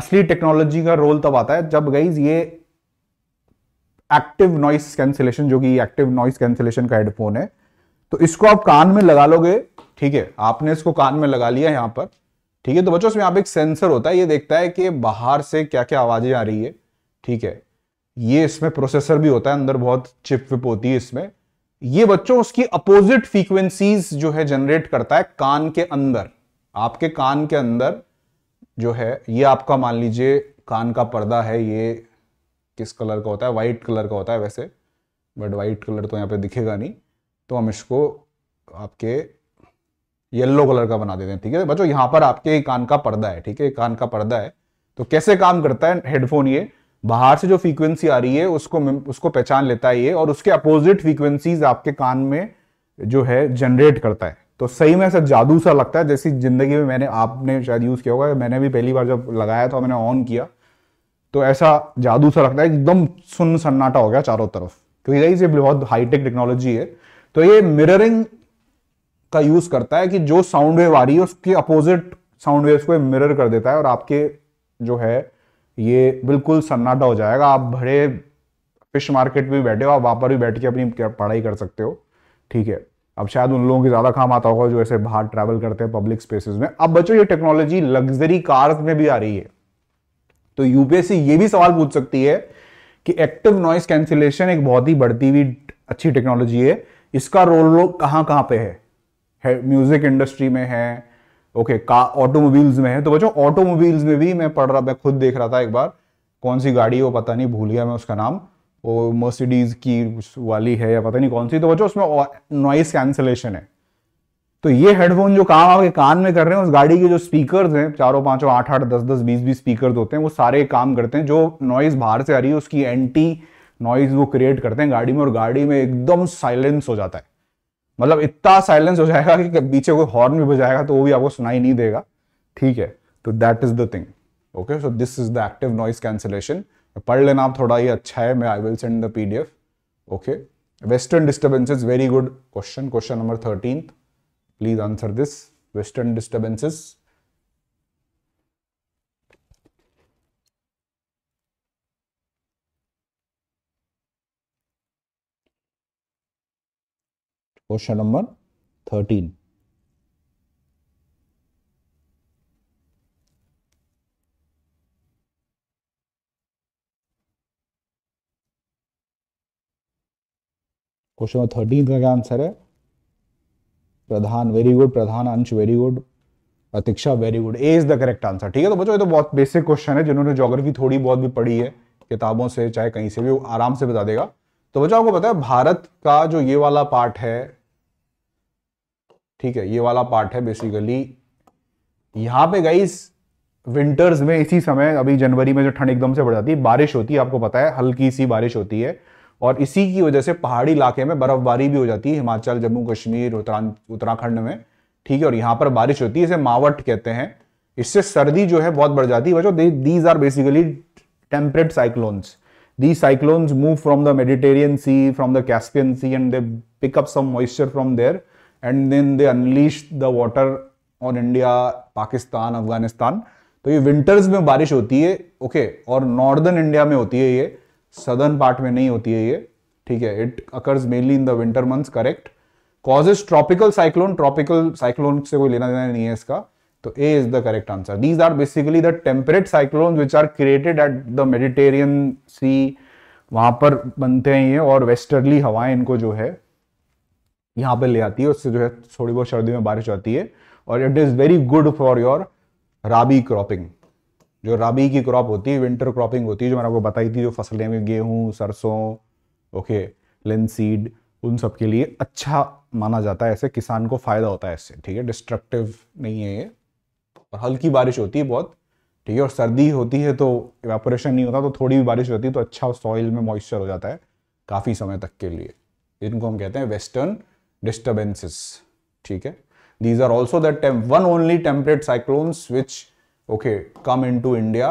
असली टेक्नोलॉजी का रोल तब आता है जब गईज ये एक्टिव नॉइस कैंसिलेशन जो कि एक्टिव नॉइस कैंसिलेशन का हेडफोन है तो इसको आप कान में लगा लोगे ठीक है आपने इसको कान में लगा लिया यहां पर ठीक है तो बच्चों इसमें आप एक सेंसर होता है ये देखता है कि बाहर से क्या क्या आवाजें आ रही है ठीक है ये इसमें प्रोसेसर भी होता है अंदर बहुत चिप विप होती है इसमें ये बच्चों उसकी अपोजिट फ्रीक्वेंसीज जो है जनरेट करता है कान के अंदर आपके कान के अंदर जो है ये आपका मान लीजिए कान का पर्दा है ये किस कलर का होता है वाइट कलर का होता है वैसे बट वाइट कलर तो यहाँ पे दिखेगा नहीं तो हम इसको आपके येलो कलर का बना देते हैं ठीक है बच्चों यहाँ पर आपके कान का पर्दा है ठीक है कान का पर्दा है तो कैसे काम करता है हेडफोन ये बाहर से जो फ्रीक्वेंसी आ रही है उसको उसको पहचान लेता है ये और उसके अपोजिट फ्रीक्वेंसीज आपके कान में जो है जनरेट करता है तो सही में ऐसा जादू सा लगता है जैसी जिंदगी में मैंने आपने शायद यूज किया होगा मैंने भी पहली बार जब लगाया था मैंने ऑन किया तो ऐसा जादू सा लगता है एकदम सुन सन्नाटा हो गया चारों तरफ क्योंकि ये बहुत हाईटेक टेक्नोलॉजी है तो ये मिररिंग का यूज करता है कि जो साउंड वेव आ रही है उसके अपोजिट साउंड वेव को मिरर कर देता है और आपके जो है ये बिल्कुल सन्नाटा हो जाएगा आप भरे फिश मार्केट में बैठे हो आप वहां पर भी बैठ के अपनी पढ़ाई कर सकते हो ठीक है अब शायद उन लोगों की ज़्यादा काम आता होगा जो ऐसे बाहर ट्रैवल करते हैं पब्लिक स्पेसेस में अब बच्चों ये टेक्नोलॉजी लग्जरी कार्स में भी आ रही है तो यूपीएससी ये भी सवाल पूछ सकती है कि एक्टिव नॉइस कैंसिलेशन एक बहुत ही बढ़ती हुई अच्छी टेक्नोलॉजी है इसका रोल कहां कहाँ कहाँ पे है है म्यूजिक इंडस्ट्री में है ओके का ऑटोमोबाइल्स में है तो बच्चों ऑटोमोबाइल्स में भी मैं पढ़ रहा मैं खुद देख रहा था एक बार कौन सी गाड़ी वो पता नहीं भूल गया मैं उसका नाम वो मर्सिडीज की वाली है या पता नहीं कौन सी तो बच्चों उसमें नॉइस कैंसलेशन है तो ये हेडफोन जो काम आपके कान में कर रहे हैं उस गाड़ी के जो स्पीकर्स हैं चारों पांचों आठ आठ दस दस बीस बीस स्पीकर होते हैं वो सारे काम करते हैं जो नॉइज बाहर से आ रही है उसकी एंटी नॉइज वो क्रिएट करते हैं गाड़ी में और गाड़ी में एकदम साइलेंस हो जाता है मतलब इतना साइलेंस हो जाएगा कि पीछे कोई हॉर्न भी बजाएगा तो वो भी आपको सुनाई नहीं देगा ठीक है तो that is the thing okay so this is the active noise cancellation पढ़ लेना आप थोड़ा ये अच्छा है मैं I will send the PDF okay western disturbances very good question question number thirteen please answer this western disturbances question number thirteen question number thirteen का क्या आंसर है Pradhan very good Pradhan Ansh very good Pratiksha very good A is the correct answer ठीक है तो बच्चों ये तो बहुत बेसिक क्वेश्चन है जिन्होंने ज्योग्राफी थोड़ी बहुत भी पढ़ी है किताबों से चाहे कहीं से भी आराम से बता देगा तो बच्चों आपको पता है भारत का जो ये वाला पार्ट है ठीक है ये वाला पार्ट है बेसिकली यहाँ पे गई विंटर्स में इसी समय अभी जनवरी में जो ठंड एकदम से बढ़ जाती है बारिश होती है आपको पता है हल्की सी बारिश होती है और इसी की वजह से पहाड़ी इलाके में बर्फबारी भी हो जाती है हिमाचल जम्मू कश्मीर उत्तराखंड में ठीक है और यहाँ पर बारिश होती है इसे मावट कहते हैं इससे सर्दी जो है बहुत बढ़ जाती है बच्चों these are basically temperate cyclones these cyclones move from the Mediterranean sea from the Caspian sea and they pick up some moisture from there and then they unleash the water on India Pakistan Afghanistan तो ये विंटर्स में बारिश होती है ओके okay, और नॉर्दर्न इंडिया में होती है ये सदर्न पार्ट में नहीं होती है ये ठीक है it occurs mainly in the winter months correct causes tropical cyclone tropical cyclone से कोई लेना देना नहीं है इसका तो A is the correct answer these are basically the temperate cyclone which are created at the Mediterranean sea वहां पर बनते हैं ये और वेस्टर्ली हवाएं इनको जो है यहाँ पे ले आती है उससे जो है थोड़ी बहुत सर्दी में बारिश होती है और it is very good for your rabi cropping जो राबी की क्रॉप होती है विंटर क्रॉपिंग होती है जो मैंने आपको बताई थी जो फसलें में गेहूँ सरसों ओके लिनसीड उन सब के लिए अच्छा माना जाता है ऐसे किसान को फ़ायदा होता है इससे ठीक है डिस्ट्रक्टिव नहीं है ये और हल्की बारिश होती है बहुत ठीक है और सर्दी होती है तो एवापोरेशन नहीं होता तो थोड़ी भी बारिश होती है तो अच्छा सॉइल में मॉइस्चर हो जाता है काफ़ी समय तक के लिए जिनको हम कहते हैं वेस्टर्न डिस्टर्बेंसेस ठीक है these are also the one only temperate cyclones which okay come into india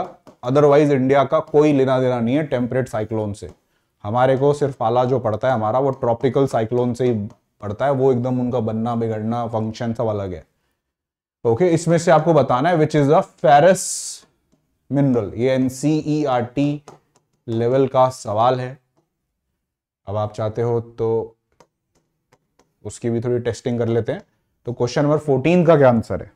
otherwise india का कोई लेना देना नहीं है temperate cyclone से हमारे को सिर्फ पाला जो पड़ता है हमारा वो tropical cyclone से ही पड़ता है वो एकदम उनका बनना बिगड़ना फंक्शन सब अलग है ओके okay, इसमें से आपको बताना है which is a ferrous mineral ये N C E R T level का सवाल है अब आप चाहते हो तो उसकी भी थोड़ी टेस्टिंग कर लेते हैं तो क्वेश्चन नंबर फोर्टीन का क्या आंसर है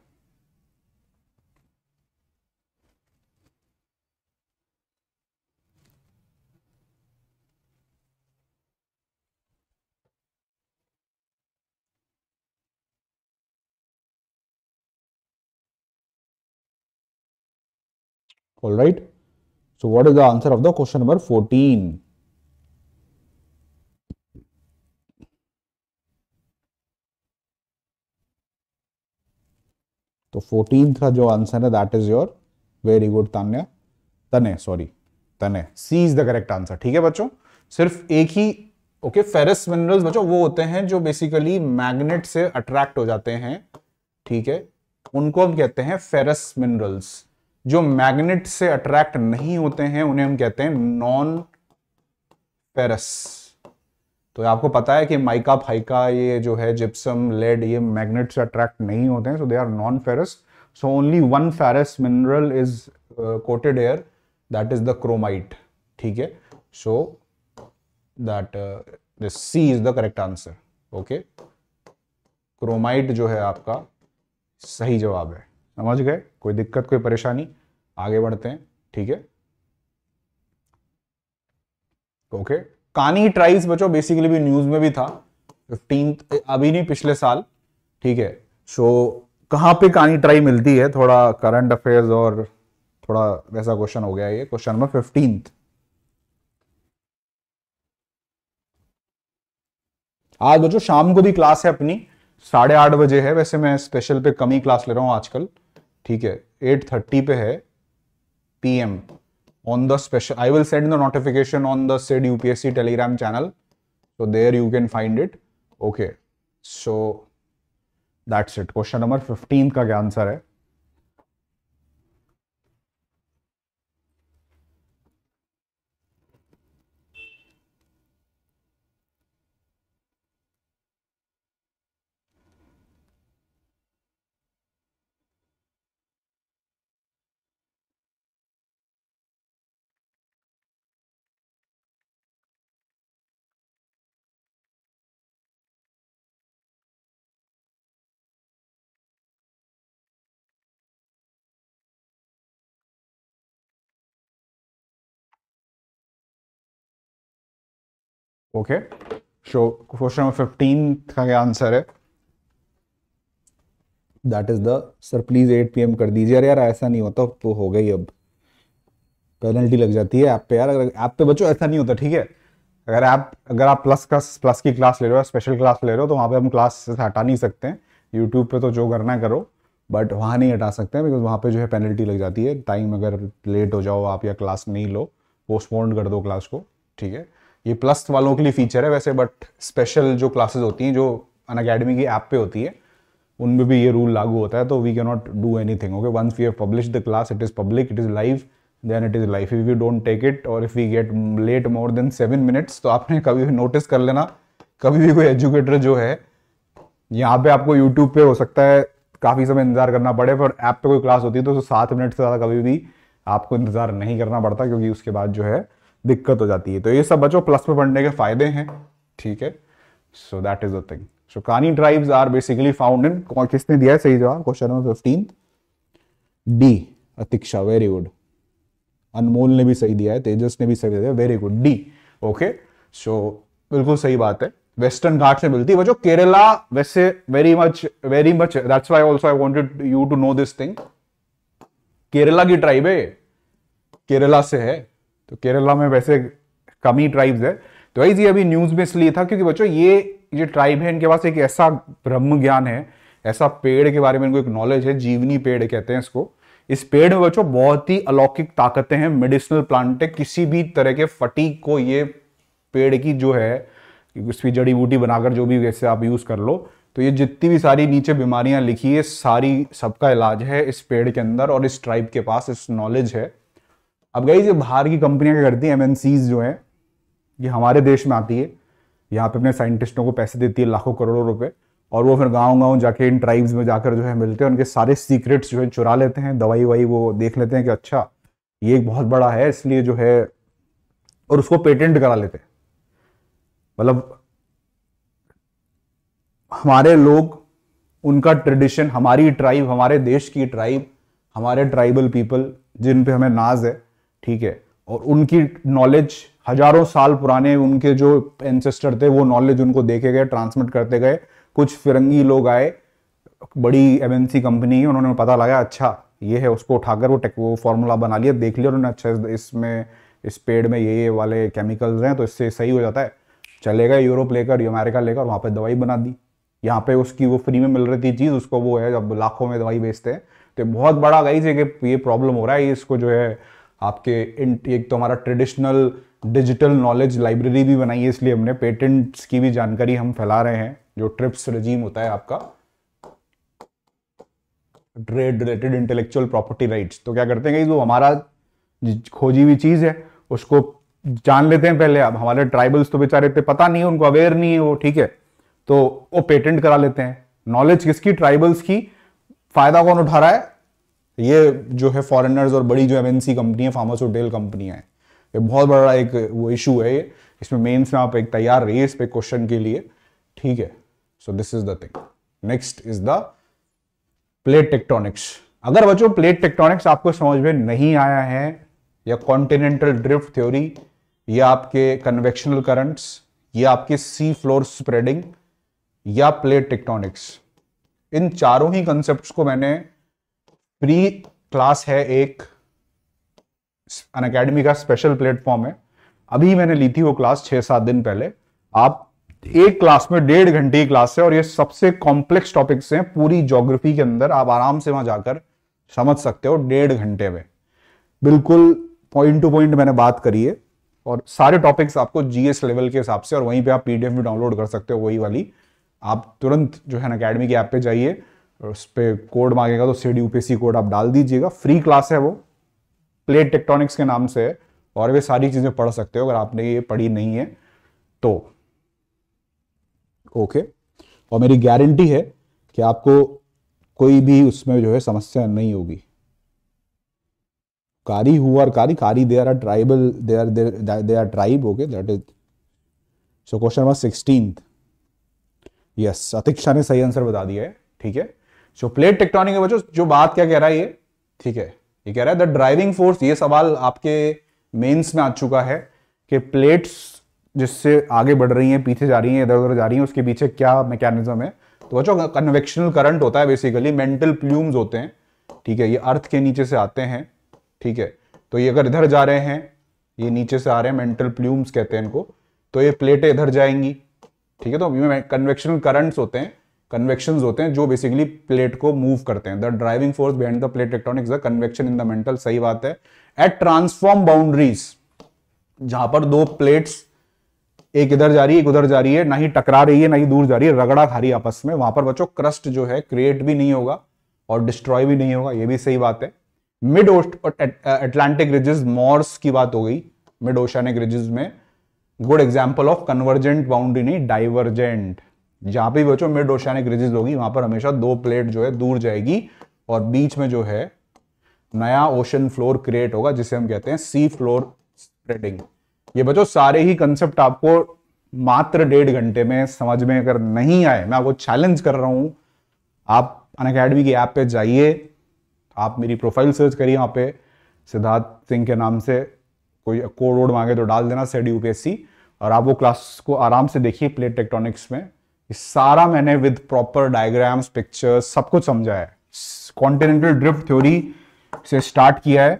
all right so what is the answer of the question number 14 तो फोर्टीन का जो आंसर है that is your very good Tanya Tanay sorry Tanay C is the correct answer ठीक है बच्चों सिर्फ एक ही ओके फेरस मिनरल्स बच्चों वो होते हैं जो बेसिकली मैग्नेट से अट्रैक्ट हो जाते हैं ठीक है उनको हम कहते हैं फेरस मिनरल्स जो मैग्नेट से अट्रैक्ट नहीं होते हैं उन्हें हम कहते हैं नॉन फेरस तो आपको पता है कि माइका फाइका ये जो है जिप्सम लेड ये मैग्नेट से अट्रैक्ट नहीं होते हैं so they are non ferrous so only one ferrous mineral is quoted here that is the chromite ठीक है so that this C is the correct answer okay chromite जो है आपका सही जवाब है समझ गए कोई दिक्कत कोई परेशानी आगे बढ़ते हैं ठीक है ओके okay. कानी ट्राइब्स बचो बेसिकली भी न्यूज में भी था फिफ्टीन अभी नहीं पिछले साल ठीक है सो कहाँ पे कानी ट्राई मिलती है थोड़ा करंट अफेयर्स और थोड़ा वैसा क्वेश्चन हो गया ये क्वेश्चन नंबर फिफ्टीन आज बच्चों शाम को भी क्लास है अपनी साढ़े आठ बजे है वैसे मैं स्पेशल पे कमी क्लास ले रहा हूँ आजकल ठीक है एट थर्टी पे है PM on the special i will send the notification on the said upsc telegram channel so there you can find it okay so that's it. Question number 15 का क्या आंसर है okay so question number fifteen का क्या आंसर है that is the sir please एट पी कर दीजिए अरे यार ऐसा नहीं होता तो हो गई अब पेनल्टी लग जाती है ऐप पे यार अगर ऐप पे बच्चों ऐसा नहीं होता ठीक है अगर आप अगर आप प्लस का प्लस की क्लास ले रहे हो स्पेशल क्लास ले रहे हो तो वहाँ पे हम क्लास हटा नहीं सकते हैं यूट्यूब पे तो जो करना करो बट वहाँ नहीं हटा सकते हैं बिकॉज वहाँ पे जो है पेनल्टी लग जाती है टाइम अगर लेट हो जाओ आप या क्लास नहीं लो पोस्टपोन कर दो क्लास को ठीक है ये प्लस वालों के लिए फीचर है वैसे बट स्पेशल जो क्लासेज होती हैं जो अन अकेडमी की ऐप पे होती है उनमें भी ये रूल लागू होता है तो we can not do any thing okay once we have publish the class it is public it is live then it is life if you don't take it और if we get late more than seven minutes तो आपने कभी भी नोटिस कर लेना कभी भी कोई एजुकेटर जो है यहाँ पे आपको यूट्यूब पे हो सकता है काफ़ी समय इंतजार करना पड़े पर ऐप पे कोई क्लास होती है तो सात मिनट से ज़्यादा कभी भी आपको इंतज़ार नहीं करना पड़ता क्योंकि उसके बाद जो है दिक्कत हो जाती है तो ये सब बच्चों प्लस में पढ़ने के फायदे हैं ठीक है so that is the thing so Kani tribes are basically found in किसने दिया है सही जवाब question number fifteen D Atiksha very good Anmol ने भी सही दिया है तेजस ने भी सही दिया very good D okay so बिल्कुल सही बात है वेस्टर्न घाट से मिलती है बच्चों केरला वैसे very much very much that's why also I wanted you to know this thing Kerala की ट्राइब है केरला से है तो केरला में वैसे कम ही ट्राइब्स है तो वही अभी न्यूज में इसलिए था क्योंकि बच्चों ये ये ट्राइब है इनके पास एक ऐसा ब्रह्म ज्ञान है ऐसा पेड़ के बारे में इनको एक नॉलेज है जीवनी पेड़ कहते हैं इसको इस पेड़ में बच्चों बहुत ही अलौकिक ताकतें हैं मेडिसिनल प्लांट है किसी भी तरह के फटीक को ये पेड़ की जो है उसकी जड़ी बूटी बनाकर जो भी वैसे आप यूज़ कर लो तो ये जितनी भी सारी नीचे बीमारियां लिखी है सारी सबका इलाज है इस पेड़ के अंदर और इस ट्राइब के पास इस नॉलेज है अब गई ये बाहर की कंपनियां क्या करती हैं एमएनसीज जो हैं ये हमारे देश में आती है यहाँ पे अपने साइंटिस्टों को पैसे देती है लाखों करोड़ों रुपए और वो फिर गांव गांव जाके इन ट्राइब्स में जाकर जो है मिलते हैं उनके सारे सीक्रेट्स जो है चुरा लेते हैं दवाई वाई वो देख लेते हैं कि अच्छा ये एक बहुत बड़ा है इसलिए जो है और उसको पेटेंट करा लेते हैं मतलब हमारे लोग उनका ट्रेडिशन हमारी ट्राइब हमारे देश की ट्राइब हमारे ट्राइबल पीपल जिन पे हमें नाज है ठीक है और उनकी नॉलेज हजारों साल पुराने उनके जो एंसेस्टर थे वो नॉलेज उनको देखे गए ट्रांसमिट करते गए कुछ फिरंगी लोग आए बड़ी एमएनसी कंपनी उन्होंने पता लगाया अच्छा ये है उसको उठाकर वो टेक वो फॉर्मूला बना लिया देख लिया उन्होंने अच्छा इसमें इस पेड़ में ये ये वाले केमिकल्स हैं तो इससे सही हो जाता है चले गए यूरोप लेकर अमेरिका लेकर वहाँ पर दवाई बना दी यहाँ पे उसकी वो फ्री में मिल रही थी चीज़ उसको वो है जब लाखों में दवाई बेचते हैं तो बहुत बड़ा गई से कि ये प्रॉब्लम हो रहा है इसको जो है आपके एक तो हमारा ट्रेडिशनल डिजिटल नॉलेज लाइब्रेरी भी बनाई है इसलिए हमने पेटेंट्स की भी जानकारी हम फैला रहे हैं जो ट्रिप्स रजीम होता है आपका trade related intellectual property rights तो क्या करते हैं जो हमारा खोजी हुई चीज़ है उसको जान लेते हैं पहले अब हमारे ट्राइबल्स तो बेचारे थे पता नहीं है उनको अवेयर नहीं है वो ठीक है तो वो पेटेंट करा लेते हैं नॉलेज किसकी ट्राइबल्स की फायदा कौन उठा रहा है ये जो है फॉरेनर्स और बड़ी जो एम एनसी कंपनी है फार्मास्यूटिकल कंपनियाँ हैं ये बहुत बड़ा एक वो इशू है ये इसमें मेन्स में आप एक तैयार रहिए इस पर क्वेश्चन के लिए ठीक है so this is the thing next is the plate tectonics अगर बच्चों प्लेट टेक्टोनिक्स आपको समझ में नहीं आया है या कॉन्टिनेंटल ड्रिफ्ट थ्योरी या आपके कन्वेक्शनल करंट्स या आपके सी फ्लोर स्प्रेडिंग या प्लेट टेक्टोनिक्स इन चारों ही कंसेप्ट को मैंने प्री क्लास है एक अन अकेडमी का स्पेशल प्लेटफॉर्म है अभी मैंने ली थी वो क्लास छह सात दिन पहले आप एक क्लास में डेढ़ घंटे की क्लास है और ये सबसे कॉम्प्लेक्स टॉपिक्स हैं पूरी ज्योग्राफी के अंदर आप आराम से वहां जाकर समझ सकते हो डेढ़ घंटे में बिल्कुल पॉइंट टू पॉइंट मैंने बात करी है और सारे टॉपिक्स आपको जीएस लेवल के हिसाब से और वहीं पे आप पीडीएफ भी डाउनलोड कर सकते हो वही वाली आप तुरंत जो है ना अकेडमी के ऐप पे जाइए उस पर कोड मांगेगा तो पी सी कोड आप डाल दीजिएगा फ्री क्लास है वो प्लेट टेक्ट्रॉनिक्स के नाम से और वे सारी चीज़ें पढ़ सकते हो अगर आपने ये पढ़ी नहीं है तो ओके और मेरी गारंटी है कि आपको कोई भी उसमें जो है समस्या नहीं होगी कारी हुआ और कारी कारी they are a tribal they are they are tribe okay that is so question number sixteen yes Atiksha ने सही आंसर बता दिया है ठीक है सो प्लेट टेक्टोनिक है बच्चों जो बात क्या कह रहा है ये ठीक है ये कह रहा है द ड्राइविंग फोर्स ये सवाल आपके मेंस में आ चुका है कि प्लेट्स जिससे आगे बढ़ रही हैं पीछे जा रही हैं इधर उधर जा रही हैं उसके पीछे क्या मैकेनिज्म है तो बच्चों कन्वेक्शनल करंट होता है बेसिकली मेंटल प्लूम्स होते हैं ठीक है ये अर्थ के नीचे से आते हैं ठीक है तो ये अगर इधर जा रहे हैं ये नीचे से आ रहे हैं मेंटल प्लूम्स कहते हैं इनको तो ये प्लेटें इधर जाएंगी ठीक है तो कन्वेक्शनल करंट्स होते हैं कन्वेक्शन होते हैं जो बेसिकली प्लेट को मूव करते हैं the driving force behind the plate electronics convection in the mantle सही बात है एट ट्रांसफॉर्म बाउंड्रीज जहां पर दो प्लेट्स एक इधर जा रही है एक उधर जा रही है ना ही टकरा रही है ना ही दूर जा रही है रगड़ा खा रही है आपस में वहां पर बच्चों क्रस्ट जो है क्रिएट भी नहीं होगा और डिस्ट्रॉय भी नहीं होगा ये भी सही बात है मिड अटलांटिक रिजेस मॉर्स की बात हो गई मिड ओशानिक रिजेस में good example of convergent boundary नहीं डाइवर्जेंट जहां पर बच्चों मिड ओशियानिक रिजिज होगी वहां पर हमेशा दो प्लेट जो है दूर जाएगी और बीच में जो है नया ओशन फ्लोर क्रिएट होगा जिसे हम कहते हैं सी फ्लोर स्प्रेडिंग ये बच्चों सारे ही कंसेप्ट आपको मात्र डेढ़ घंटे में समझ में अगर नहीं आए मैं आपको चैलेंज कर रहा हूं आप अन अकेडमी की ऐप पे जाइए आप मेरी प्रोफाइल सर्च करिए यहाँ पे सिद्धार्थ सिंह के नाम से कोई कोड वोड मांगे तो डाल देना सेड यूपीएससी और आप वो क्लास को आराम से देखिए प्लेट टेक्ट्रॉनिक्स में सारा मैंने विद प्रॉपर डायग्राम्स पिक्चर्स सब कुछ समझा है कॉन्टिनेंटल ड्रिफ्ट थ्योरी से स्टार्ट किया है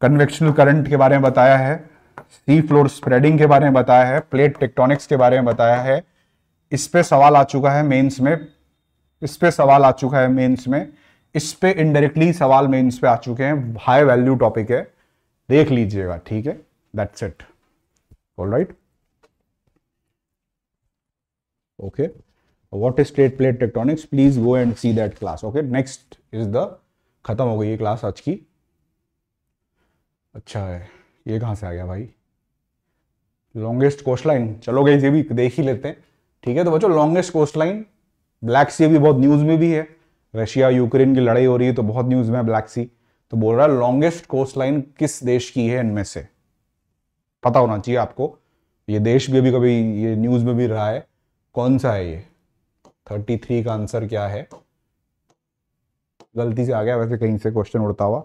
कन्वेक्शनल करंट के बारे में बताया है सी फ्लोर स्प्रेडिंग के बारे में बताया है प्लेट टेक्टोनिक्स के बारे में बताया है इस पर सवाल आ चुका है मेन्स में इस पर सवाल आ चुका है मेन्स में इस पर इनडायरेक्टली सवाल मेन्स पे आ चुके हैं हाई वैल्यू टॉपिक है देख लीजिएगा ठीक है that's it all right okay what is straight plate tectonics please go and see that class okay next is the खत्म हो गई ये क्लास आज की अच्छा है ये कहाँ से आ गया भाई लॉन्गेस्ट कोस्ट लाइन चलो गई ये भी देख ही लेते हैं ठीक है तो बच्चों longest coast line Black sea अभी बहुत न्यूज में भी है रशिया यूक्रेन की लड़ाई हो रही है तो बहुत न्यूज में ब्लैक सी तो बोल रहा है लॉन्गेस्ट कोस्ट लाइन किस देश की है इनमें से पता होना चाहिए आपको ये देश भी अभी कभी ये न्यूज में भी रहा है कौन सा है ये थर्टी थ्री का आंसर क्या है गलती से आ गया वैसे कहीं से क्वेश्चन उड़ता हुआ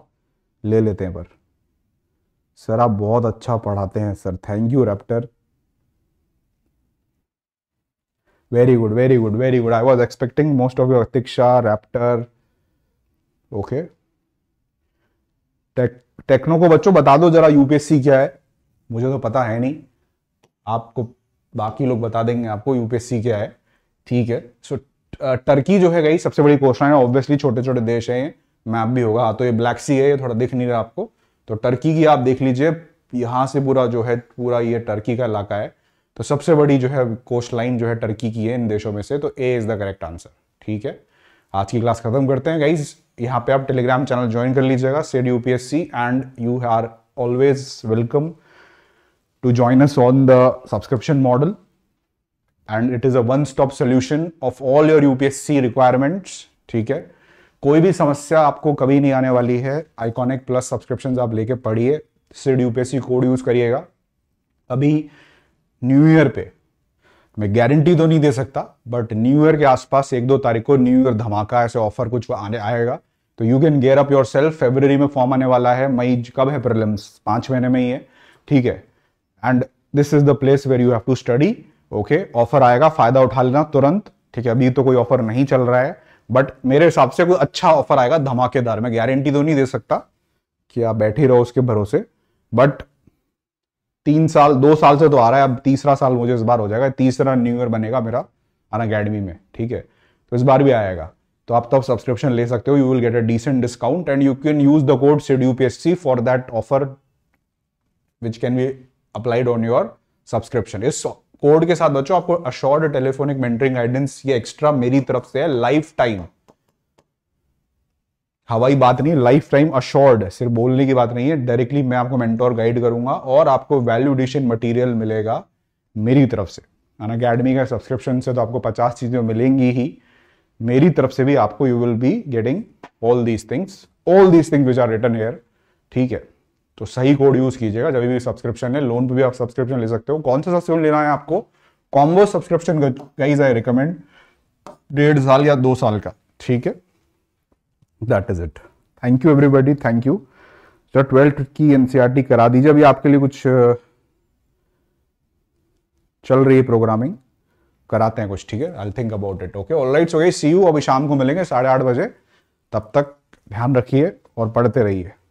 ले लेते हैं पर सर आप बहुत अच्छा पढ़ाते हैं sir thank you Raptor very good very good very good I was expecting most of your Atiksha Raptor okay techno को बच्चों बता दो जरा यूपीएससी क्या है मुझे तो पता है नहीं आपको बाकी लोग बता देंगे आपको यूपीएससी क्या है ठीक है सो टर्की जो है गई सबसे बड़ी कोस्टलाइन है ऑब्वियसली छोटे छोटे देश हैं मैप भी होगा हाँ तो ये ब्लैक सी है ये थोड़ा दिख नहीं रहा आपको तो टर्की की आप देख लीजिए यहाँ से पूरा जो है पूरा ये टर्की का इलाका है तो सबसे बड़ी जो है कोस्ट लाइन जो है टर्की की है इन देशों में से तो A is the correct answer ठीक है आज की क्लास खत्म करते हैं गाइज यहाँ पे आप टेलीग्राम चैनल ज्वाइन कर लीजिएगा said UPSC and you are always welcome to join us on the subscription model. And it is a one-stop solution of all your UPSC requirements. ठीक है कोई भी समस्या आपको कभी नहीं आने वाली है iconic प्लस सब्सक्रिप्शन आप लेके पढ़िए sid यूपीएससी कोड यूज करिएगा अभी न्यू ईयर पे मैं गारंटी तो नहीं दे सकता बट न्यू ईयर के आसपास एक दो तारीख को न्यू ईयर धमाका ऐसे ऑफर कुछ आने आएगा तो you can gear up your self February में फॉर्म आने वाला है मई कब है प्रलम्स पांच महीने में ही है ठीक है and this is the place where you have to study okay offer आएगा फायदा उठा लेना तुरंत ठीक है अभी तो कोई ऑफर नहीं चल रहा है बट मेरे हिसाब से कोई अच्छा ऑफर आएगा धमाकेदार मैं गारंटी तो नहीं दे सकता कि आप बैठे रहो उसके भरोसे बट तीन साल दो साल से तो आ रहा है अब तीसरा साल मुझे इस बार हो जाएगा तीसरा न्यू ईयर बनेगा मेरा अन अकेडमी में ठीक है तो इस बार भी आएगा तो आप तब सब्सक्रिप्शन ले सकते हो you will get a decent discount and you can use the code seed C for that offer which can be applied on your subscription इस कोड के साथ बच्चों आपको अशोर्ड टेलीफोनिक मेंटरिंग गाइडेंस ये एक्स्ट्रा मेरी तरफ से है लाइफ टाइम हवाई बात नहीं लाइफ टाइम अशोर्ड है सिर्फ बोलने की बात नहीं है डायरेक्टली मैं आपको मेंटोर गाइड करूंगा और आपको वैल्यू एडिशन मटेरियल मिलेगा मेरी तरफ से अन अकेडमी का सब्सक्रिप्शन से तो आपको पचास चीज़ें मिलेंगी ही मेरी तरफ से भी आपको you will be getting all these things all these things which are written here ठीक है तो सही कोड यूज कीजिएगा जब भी सब्सक्रिप्शन है लोन पे भी आप सब्सक्रिप्शन ले सकते हो कौन सा सब्सक्रिप्शन लेना है आपको combo subscription guys I recommend डेढ़ साल या दो साल का ठीक है that is it thank you everybody thank you sir twelfth की एनसीईआरटी e करा दीजिए अभी आपके लिए कुछ चल रही है प्रोग्रामिंग कराते हैं कुछ ठीक है I think about it okay all right so guys see you अभी शाम को मिलेंगे साढ़े आठ बजे तब तक ध्यान रखिए और पढ़ते रहिए